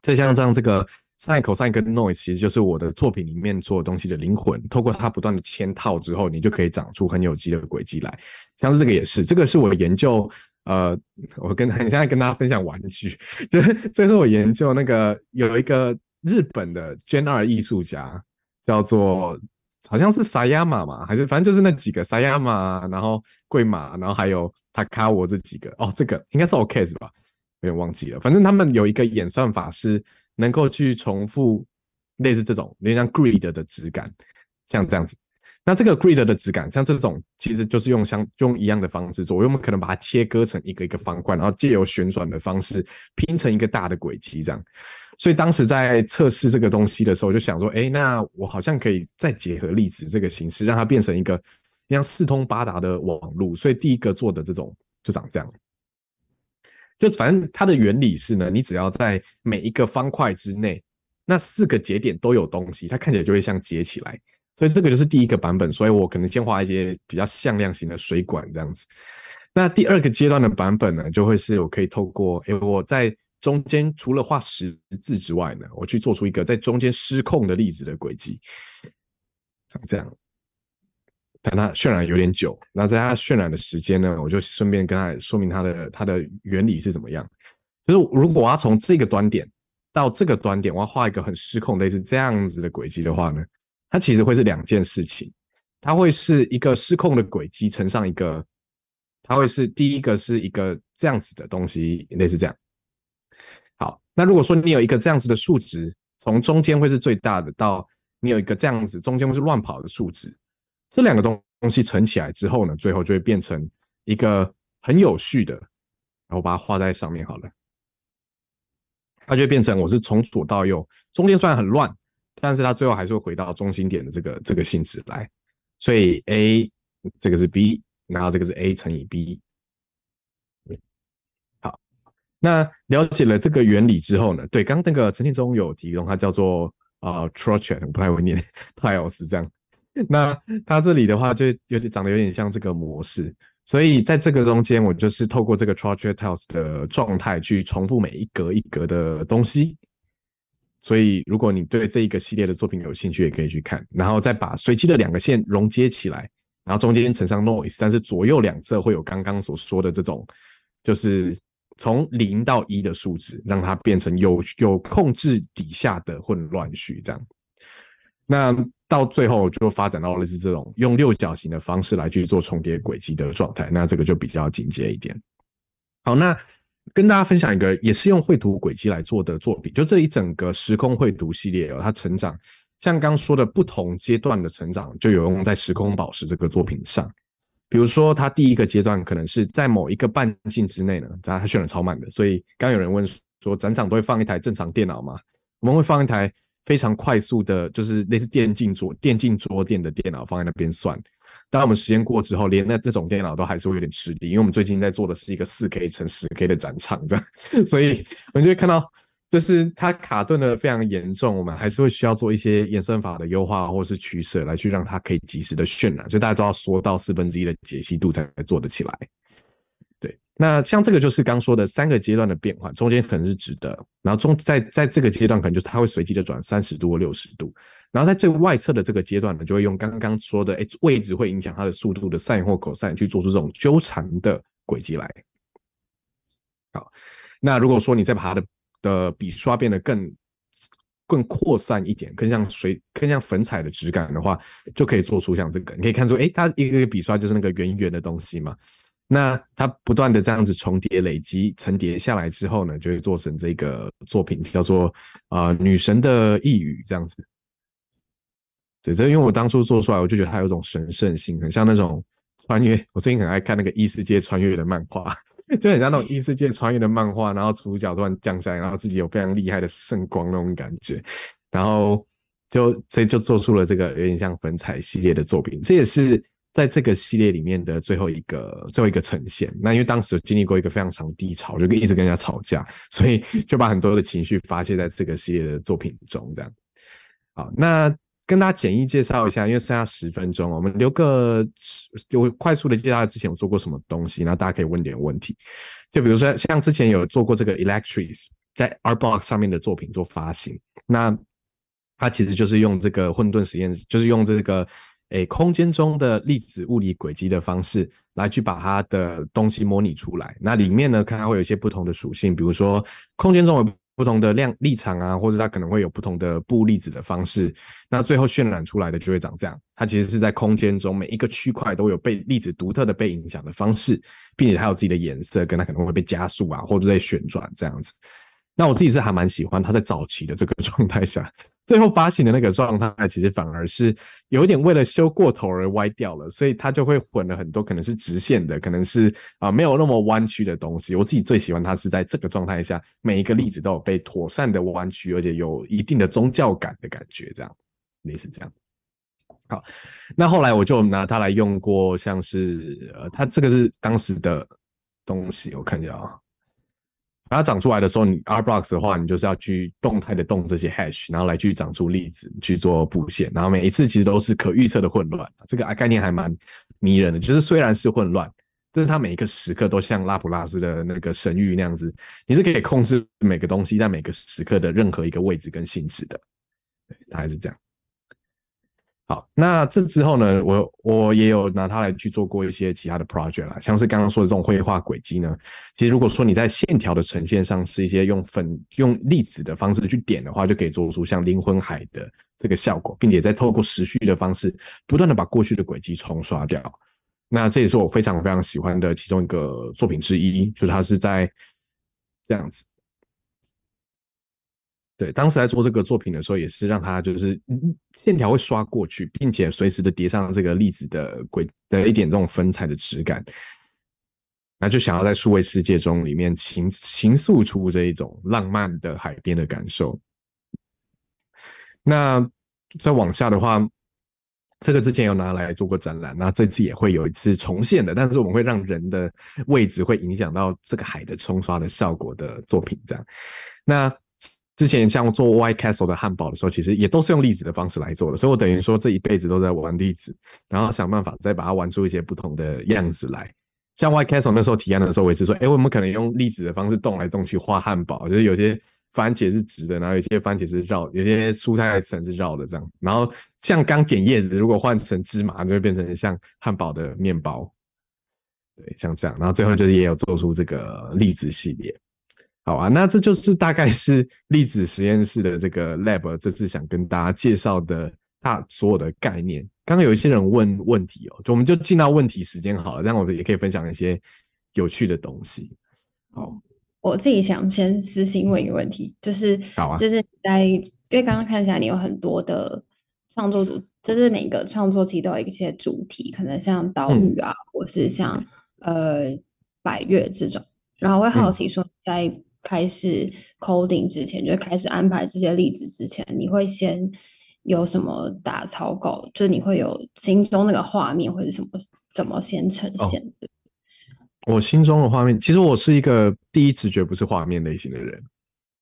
再像这样，这个 c y c o e cycle noise” 其实就是我的作品里面所有东西的灵魂。透过它不断的嵌套之后，你就可以长出很有机的轨迹来。像是这个也是，这个是我研究。呃，我跟很现在跟大家分享玩具，就是这是我研究那个有一个日本的 Gen 二艺术家，叫做。好像是萨亚马嘛，还是反正就是那几个萨亚马，然后贵马，然后还有塔卡沃这几个。哦，这个应该是 o k a s 吧，有点忘记了。反正他们有一个演算法是能够去重复类似这种，有点像 grid 的质感，像这样子。那这个 grid 的质感，像这种其实就是用相用一样的方式做，我们可能把它切割成一个一个方块，然后借由旋转的方式拼成一个大的轨迹，这样。所以当时在测试这个东西的时候，就想说，哎，那我好像可以再结合粒子这个形式，让它变成一个像四通八达的网路。所以第一个做的这种就长这样，就反正它的原理是呢，你只要在每一个方块之内，那四个节点都有东西，它看起来就会像接起来。所以这个就是第一个版本，所以我可能先画一些比较向量型的水管这样子。那第二个阶段的版本呢，就会是我可以透过，为我在中间除了画十字之外呢，我去做出一个在中间失控的例子的轨迹，长这样。但它渲染有点久，那在它渲染的时间呢，我就顺便跟它说明它的它的原理是怎么样。就是如果我要从这个端点到这个端点，我要画一个很失控类似这样子的轨迹的话呢？它其实会是两件事情，它会是一个失控的轨迹乘上一个，它会是第一个是一个这样子的东西，类似这样。好，那如果说你有一个这样子的数值，从中间会是最大的，到你有一个这样子中间会是乱跑的数值，这两个东东西乘起来之后呢，最后就会变成一个很有序的，然后把它画在上面好了，它就变成我是从左到右，中间虽然很乱。但是它最后还是会回到中心点的这个这个性质来，所以 A 这个是 B，然后这个是 A 乘以 B。好，那了解了这个原理之后呢？对，刚刚那个陈建忠有提，用它叫做啊 Torture，不太会念，Tells 这样。那它这里的话就有点长得有点像这个模式，所以在这个中间，我就是透过这个 Torture Tells 的状态去重复每一格一格的东西。所以，如果你对这一个系列的作品有兴趣，也可以去看。然后再把随机的两个线融接起来，然后中间乘上 noise，但是左右两侧会有刚刚所说的这种，就是从零到一的数值，让它变成有有控制底下的混乱序这样。那到最后就发展到类似这种，用六角形的方式来去做重叠轨迹的状态，那这个就比较简洁一点。好，那。跟大家分享一个，也是用绘图轨迹来做的作品，就这一整个时空绘图系列哦，它成长，像刚说的不同阶段的成长，就有用在时空宝石这个作品上。比如说，它第一个阶段可能是在某一个半径之内呢，它它渲染超慢的，所以刚有人问说，展场都会放一台正常电脑吗？我们会放一台非常快速的，就是类似电竞桌电竞桌垫的电脑放在那边算。当我们时间过之后，连那这种电脑都还是会有点吃力，因为我们最近在做的是一个四 K 乘十 K 的展场这样，所以我们就会看到，就是它卡顿的非常严重，我们还是会需要做一些衍生法的优化或是取舍来去让它可以及时的渲染，所以大家都要缩到四分之一的解析度才做得起来。对，那像这个就是刚说的三个阶段的变化，中间可能是直的，然后中在在这个阶段可能就是它会随机的转三十度或六十度，然后在最外侧的这个阶段呢，就会用刚刚说的哎位置会影响它的速度的 sin 或 c COSINE 去做出这种纠缠的轨迹来。好，那如果说你再把它的的笔刷变得更更扩散一点，更像水，更像粉彩的质感的话，就可以做出像这个，你可以看出哎，它一个一个笔刷就是那个圆圆的东西嘛。那它不断的这样子重叠、累积、层叠下来之后呢，就会做成这个作品，叫做啊女神的意语这样子。对，这因为我当初做出来，我就觉得它有种神圣性，很像那种穿越。我最近很爱看那个异世界穿越的漫画，就很像那种异世界穿越的漫画，然后主角突然降下来，然后自己有非常厉害的圣光那种感觉，然后就所以就做出了这个有点像粉彩系列的作品，这也是。在这个系列里面的最后一个最后一个呈现，那因为当时经历过一个非常长低潮，就跟一直跟人家吵架，所以就把很多的情绪发泄在这个系列的作品中。这样好，那跟大家简易介绍一下，因为剩下十分钟，我们留个我快速的介绍之前我做过什么东西，那大家可以问点问题。就比如说像之前有做过这个 Electric 在 r b o x 上面的作品做发行，那它其实就是用这个混沌实验，就是用这个。诶空间中的粒子物理轨迹的方式来去把它的东西模拟出来。那里面呢，看它会有一些不同的属性，比如说空间中有不同的量、立场啊，或者它可能会有不同的布粒子的方式。那最后渲染出来的就会长这样。它其实是在空间中每一个区块都有被粒子独特的被影响的方式，并且它有自己的颜色，跟它可能会被加速啊，或者在旋转这样子。那我自己是还蛮喜欢它在早期的这个 状态下。最后发行的那个状态，其实反而是有点为了修过头而歪掉了，所以它就会混了很多可能是直线的，可能是啊没有那么弯曲的东西。我自己最喜欢它是在这个状态下，每一个例子都有被妥善的弯曲，而且有一定的宗教感的感觉。这样，类似这样。好，那后来我就拿它来用过，像是呃，它这个是当时的东西，我看一下啊。它长出来的时候，你 r b o x 的话，你就是要去动态的动这些 hash，然后来去长出粒子去做布线，然后每一次其实都是可预测的混乱。这个概念还蛮迷人的，就是虽然是混乱，但是它每一个时刻都像拉普拉斯的那个神域那样子，你是可以控制每个东西在每个时刻的任何一个位置跟性质的。对，大概是这样。好，那这之后呢，我我也有拿它来去做过一些其他的 project 啦，像是刚刚说的这种绘画轨迹呢。其实如果说你在线条的呈现上是一些用粉用粒子的方式去点的话，就可以做出像灵魂海的这个效果，并且在透过时序的方式不断的把过去的轨迹冲刷掉。那这也是我非常非常喜欢的其中一个作品之一，就是它是在这样子。对，当时在做这个作品的时候，也是让它就是线条会刷过去，并且随时的叠上这个粒子的轨的一点这种分彩的质感，那就想要在数位世界中里面情形诉出这一种浪漫的海边的感受。那再往下的话，这个之前有拿来做过展览，那这次也会有一次重现的，但是我们会让人的位置会影响到这个海的冲刷的效果的作品这样。那之前像做 Y Castle 的汉堡的时候，其实也都是用粒子的方式来做的，所以我等于说这一辈子都在玩粒子，然后想办法再把它玩出一些不同的样子来。像 Y Castle 那时候体验的时候，我是说，哎，我们可能用粒子的方式动来动去画汉堡，就是有些番茄是直的，然后有些番茄是绕，有些蔬菜层是绕的这样。然后像刚剪叶子，如果换成芝麻，就会变成像汉堡的面包，对，像这样。然后最后就是也有做出这个粒子系列。好啊，那这就是大概是粒子实验室的这个 lab 这次想跟大家介绍的大所有的概念。刚刚有一些人问问题哦，就我们就进到问题时间好了，这样我也可以分享一些有趣的东西。好，我自己想先私信问一个问题，就是就是在因为刚刚看起来你有很多的创作组，就是每个创作期都有一些主题，可能像岛屿啊，或是像呃百越这种，然后会好奇说在开始 coding 之前，就开始安排这些例子之前，你会先有什么打草稿？就你会有心中那个画面，或者什么怎么先呈现的？我心中的画面，其实我是一个第一直觉不是画面类型的人，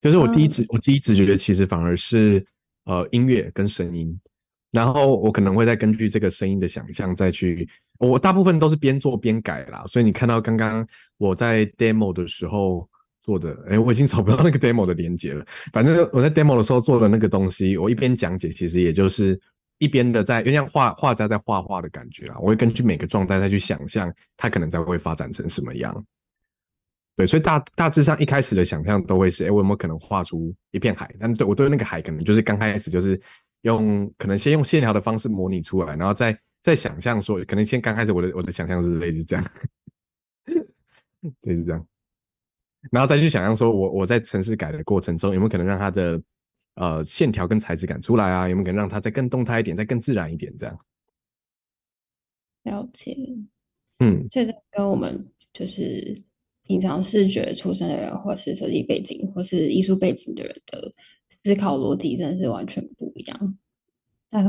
就是我第一直我第一直觉其实反而是呃音乐跟声音，然后我可能会再根据这个声音的想象再去，我大部分都是边做边改啦，所以你看到刚刚我在 demo 的时候。做的哎，我已经找不到那个 demo 的连接了。反正我在 demo 的时候做的那个东西，我一边讲解，其实也就是一边的在，就像画画家在画画的感觉啦。我会根据每个状态再去想象，它可能才会发展成什么样。对，所以大大致上一开始的想象都会是：哎，我有没有可能画出一片海？但是对我对那个海，可能就是刚开始就是用可能先用线条的方式模拟出来，然后再再想象说，可能先刚开始我的我的想象是类似这样，对，是这样。然后再去想象，说我我在城市改的过程中，有没有可能让它的呃线条跟材质感出来啊？有没有可能让它再更动态一点，再更自然一点？这样。了解。嗯，这跟我们就是平常视觉出身的人，或是设计背景，或是艺术背景的人的思考逻辑真的是完全不一样。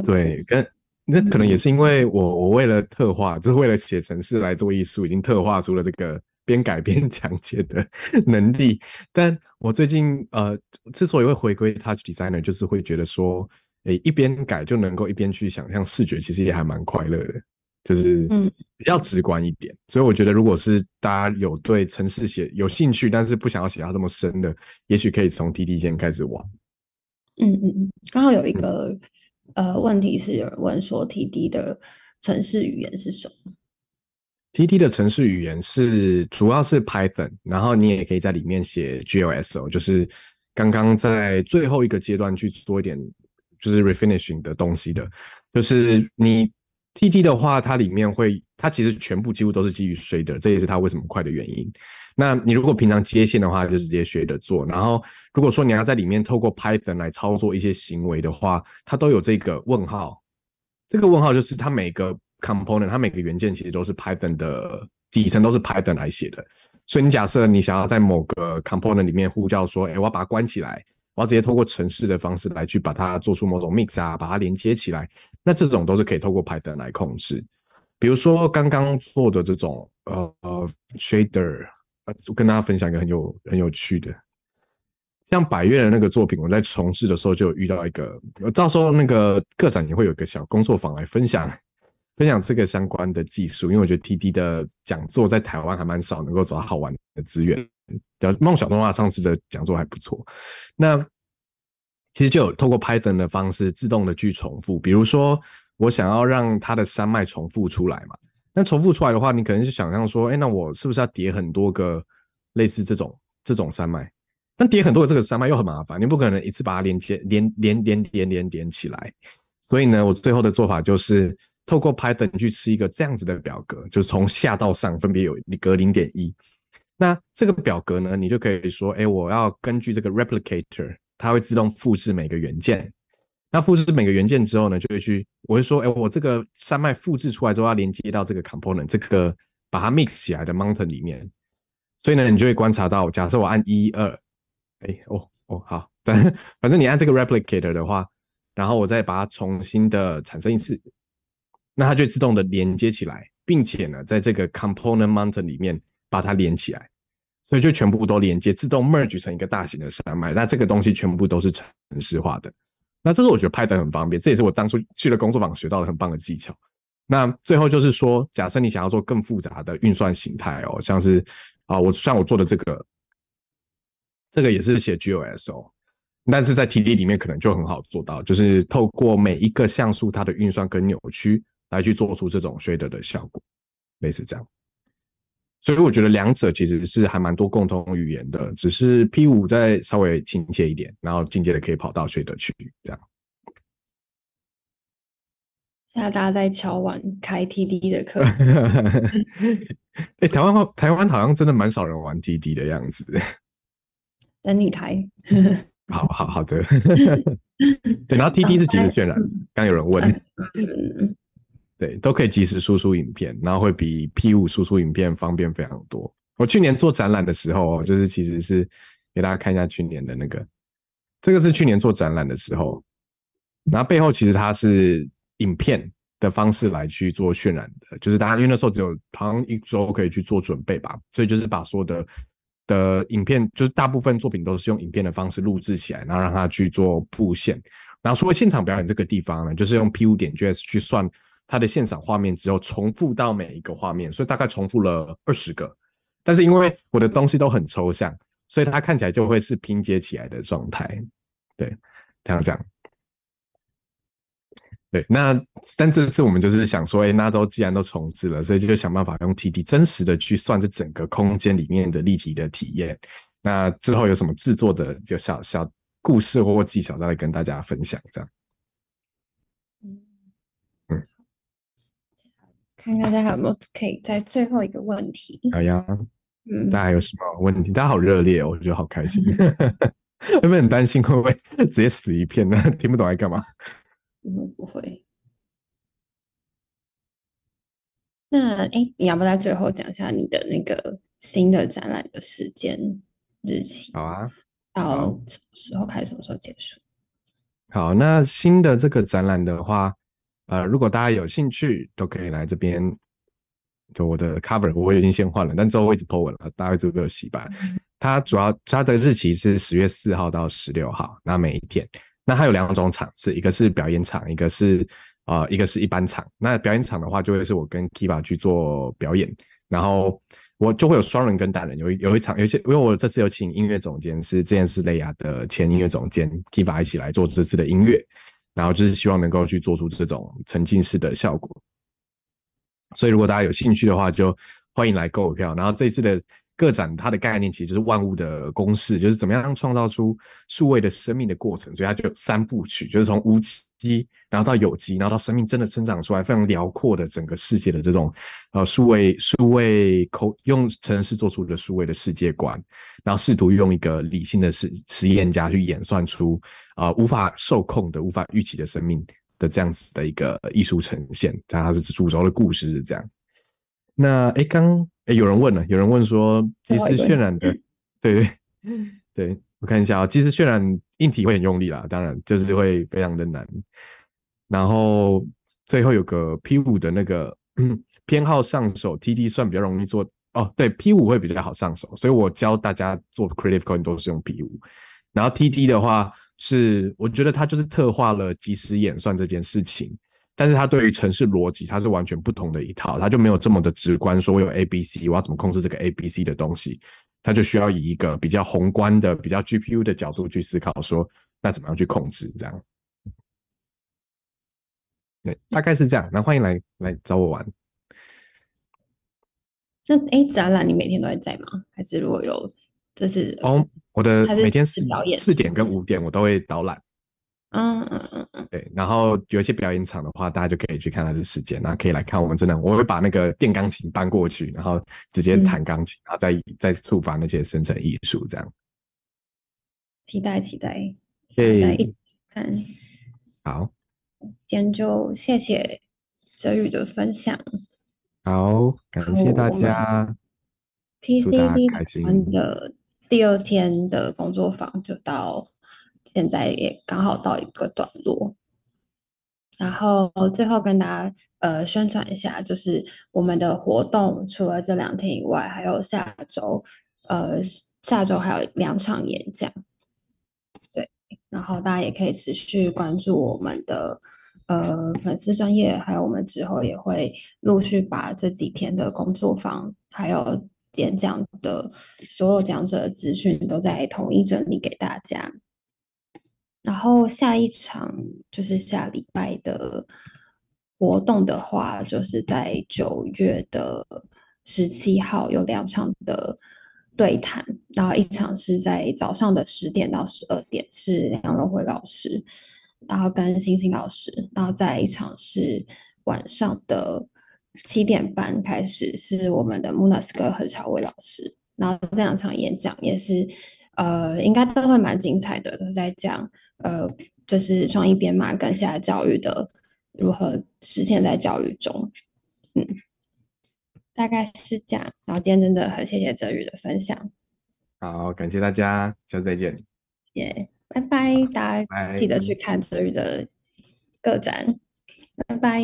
对，跟那可能也是因为我我为了特化，就是为了写城市来做艺术，已经特化出了这个。边改边 讲解的能力，但我最近呃，之所以会回归 Touch Designer，就是会觉得说，诶，一边改就能够一边去想象视觉，其实也还蛮快乐的，就是比较直观一点。所以我觉得，如果是大家有对城市写有兴趣，但是不想要写到这么深的，也许可以从 TD 先开始玩。嗯嗯嗯，刚好有一个呃问题，是有人问说，TD 的城市语言是什么？T T 的程式语言是主要是 Python，然后你也可以在里面写 G O S O，就是刚刚在最后一个阶段去做一点就是 refinishing 的东西的，就是你 T T 的话，它里面会它其实全部几乎都是基于 Sader，这也是它为什么快的原因。那你如果平常接线的话，就直接 Sader 做，然后如果说你要在里面透过 Python 来操作一些行为的话，它都有这个问号，这个问号就是它每个。Component，它每个元件其实都是 Python 的底层，都是 Python 来写的。所以你假设你想要在某个 Component 里面呼叫说，哎，我要把它关起来，我要直接透过程式的方式来去把它做出某种 mix 啊，把它连接起来，那这种都是可以透过 Python 来控制。比如说刚刚做的这种呃呃 Shader，我跟大家分享一个很有很有趣的，像百越的那个作品，我在从事的时候就遇到一个，到时候那个个展也会有个小工作坊来分享。分享这个相关的技术，因为我觉得 T D 的讲座在台湾还蛮少，能够找到好玩的资源。叫梦小动画上次的讲座还不错。那其实就有透过 Python 的方式自动的去重复，比如说我想要让它的山脉重复出来嘛。但重复出来的话，你可能就想象说，哎，那我是不是要叠很多个类似这种这种山脉？但叠很多个这个山脉又很麻烦，你不可能一次把它连接连连连连连连起来。所以呢，我最后的做法就是。透过 Python 去吃一个这样子的表格，就是从下到上分别有你隔零点一。那这个表格呢，你就可以说，哎，我要根据这个 Replicator，它会自动复制每个元件。那复制每个元件之后呢，就会去，我会说，哎，我这个山脉复制出来之后要连接到这个 Component 这个把它 mix 起来的 Mountain 里面。所以呢，你就会观察到，假设我按一二，哎，哦哦好，反正你按这个 Replicator 的话，然后我再把它重新的产生一次。那它就自动的连接起来，并且呢，在这个 component mountain 里面把它连起来，所以就全部都连接，自动 merge 成一个大型的山脉。那这个东西全部都是城市化的。那这是我觉得拍的很方便，这也是我当初去了工作坊学到的很棒的技巧。那最后就是说，假设你想要做更复杂的运算形态哦，像是啊，我像我做的这个，这个也是写 G O S O，但是在 T D 里面可能就很好做到，就是透过每一个像素它的运算跟扭曲。来去做出这种衰得的效果，类似这样，所以我觉得两者其实是还蛮多共同语言的，只是 P 五再稍微亲切一点，然后进阶的可以跑到衰得去这样。现在大家在敲玩开 T d 的课，哎，台湾话，台湾好像真的蛮少人玩 T d 的样子。等你开，好好好的，对，然后 T d 是几时渲染，刚有人问。对，都可以及时输出影片，然后会比 P 五输出影片方便非常多。我去年做展览的时候就是其实是给大家看一下去年的那个，这个是去年做展览的时候，然后背后其实它是影片的方式来去做渲染的，就是大家因为那时候只有好像一周可以去做准备吧，所以就是把所有的的影片，就是大部分作品都是用影片的方式录制起来，然后让它去做布线，然后除了现场表演这个地方呢，就是用 P 五点 JS 去算。它的现场画面只有重复到每一个画面，所以大概重复了二十个。但是因为我的东西都很抽象，所以它看起来就会是拼接起来的状态。对，这样讲，对。那但这次我们就是想说，哎，那都既然都重置了，所以就想办法用 T D 真实的去算这整个空间里面的立体的体验。那之后有什么制作的就小小故事或技巧再来跟大家分享，这样。看大家有没有可以在最后一个问题。好呀，嗯，大家有什么问题？大家好热烈，我觉得好开心。有没有很担心会不会直接死一片呢？听不懂来干嘛？不会不会。那哎，你要不要在最后讲一下你的那个新的展览的时间日期？好啊，到什么时候开，什么时候结束？好，那新的这个展览的话。呃，如果大家有兴趣，都可以来这边。就我的 cover，我已经先换了，但座位一 po 稳了，大家就有洗吧。它主要它的日期是十月四号到十六号，那每一天，那它有两种场次，一个是表演场，一个是呃，一个是一般场。那表演场的话，就会是我跟 Kiba 去做表演，然后我就会有双人跟单人，有有一场，有些因为我这次有请音乐总监是《件事雷亚》的前音乐总监 Kiba 一起来做这次的音乐。然后就是希望能够去做出这种沉浸式的效果，所以如果大家有兴趣的话，就欢迎来购票。然后这次的。个展它的概念其实就是万物的公式，就是怎么样创造出数位的生命的过程。所以它就有三部曲，就是从无机，然后到有机，然后到生命真的生长出来，非常辽阔的整个世界的这种呃数位数位口用城市做出的数位的世界观，然后试图用一个理性的实实验家去演算出呃无法受控的、无法预期的生命的这样子的一个艺术呈现。它是主轴的故事是这样。那哎刚。哎，有人问了，有人问说，即时渲染的，对对 对，我看一下啊，即时渲染硬体会很用力啦，当然就是会非常的难。然后最后有个 P 五的那个 偏好上手，T D 算比较容易做哦，对 P 五会比较好上手，所以我教大家做 Creative c o n e 都是用 P 五，然后 T D 的话是我觉得它就是特化了即时演算这件事情。但是他对于城市逻辑，他是完全不同的一套，他就没有这么的直观。说有 A、B、C，我要怎么控制这个 A、B、C 的东西？他就需要以一个比较宏观的、比较 GPU 的角度去思考，说那怎么样去控制？这样，对，大概是这样。那欢迎来来找我玩。那哎，展览你每天都在吗？还是如果有，就是哦，我的每天四四点跟五点我都会导览。嗯嗯嗯对，然后有一些表演场的话，大家就可以去看他的时间，然后可以来看我们真的，我会把那个电钢琴搬过去，然后直接弹钢琴，然后再再触发那些生成艺术，这样。期待期待，对，看。好，今天就谢谢泽宇的分享。好，感谢大家。开心。P C D 的第二天的工作坊就到。现在也刚好到一个段落，然后最后跟大家呃宣传一下，就是我们的活动除了这两天以外，还有下周呃下周还有两场演讲，对，然后大家也可以持续关注我们的呃粉丝专业，还有我们之后也会陆续把这几天的工作坊还有演讲的所有讲者的资讯都在统一整理给大家。然后下一场就是下礼拜的活动的话，就是在九月的十七号有两场的对谈，然后一场是在早上的十点到十二点是梁荣辉老师，然后跟星星老师，然后在一场是晚上的七点半开始是我们的木纳斯哥和朝伟老师，然后这两场演讲也是呃应该都会蛮精彩的，都是在讲。呃，就是创意编码跟现在教育的如何实现在教育中，嗯，大概是这样。然后今天真的很谢谢泽宇的分享，好，感谢大家，下次再见。耶，拜拜，大家记得去看泽宇的个展，拜拜，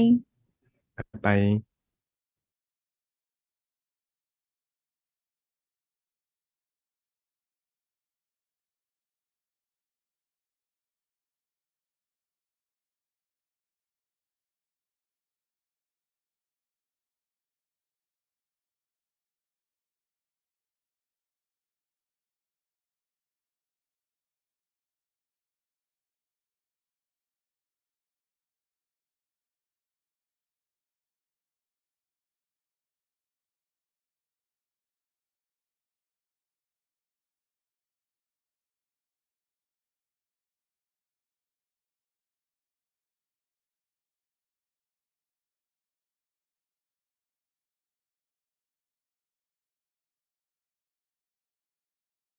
拜拜。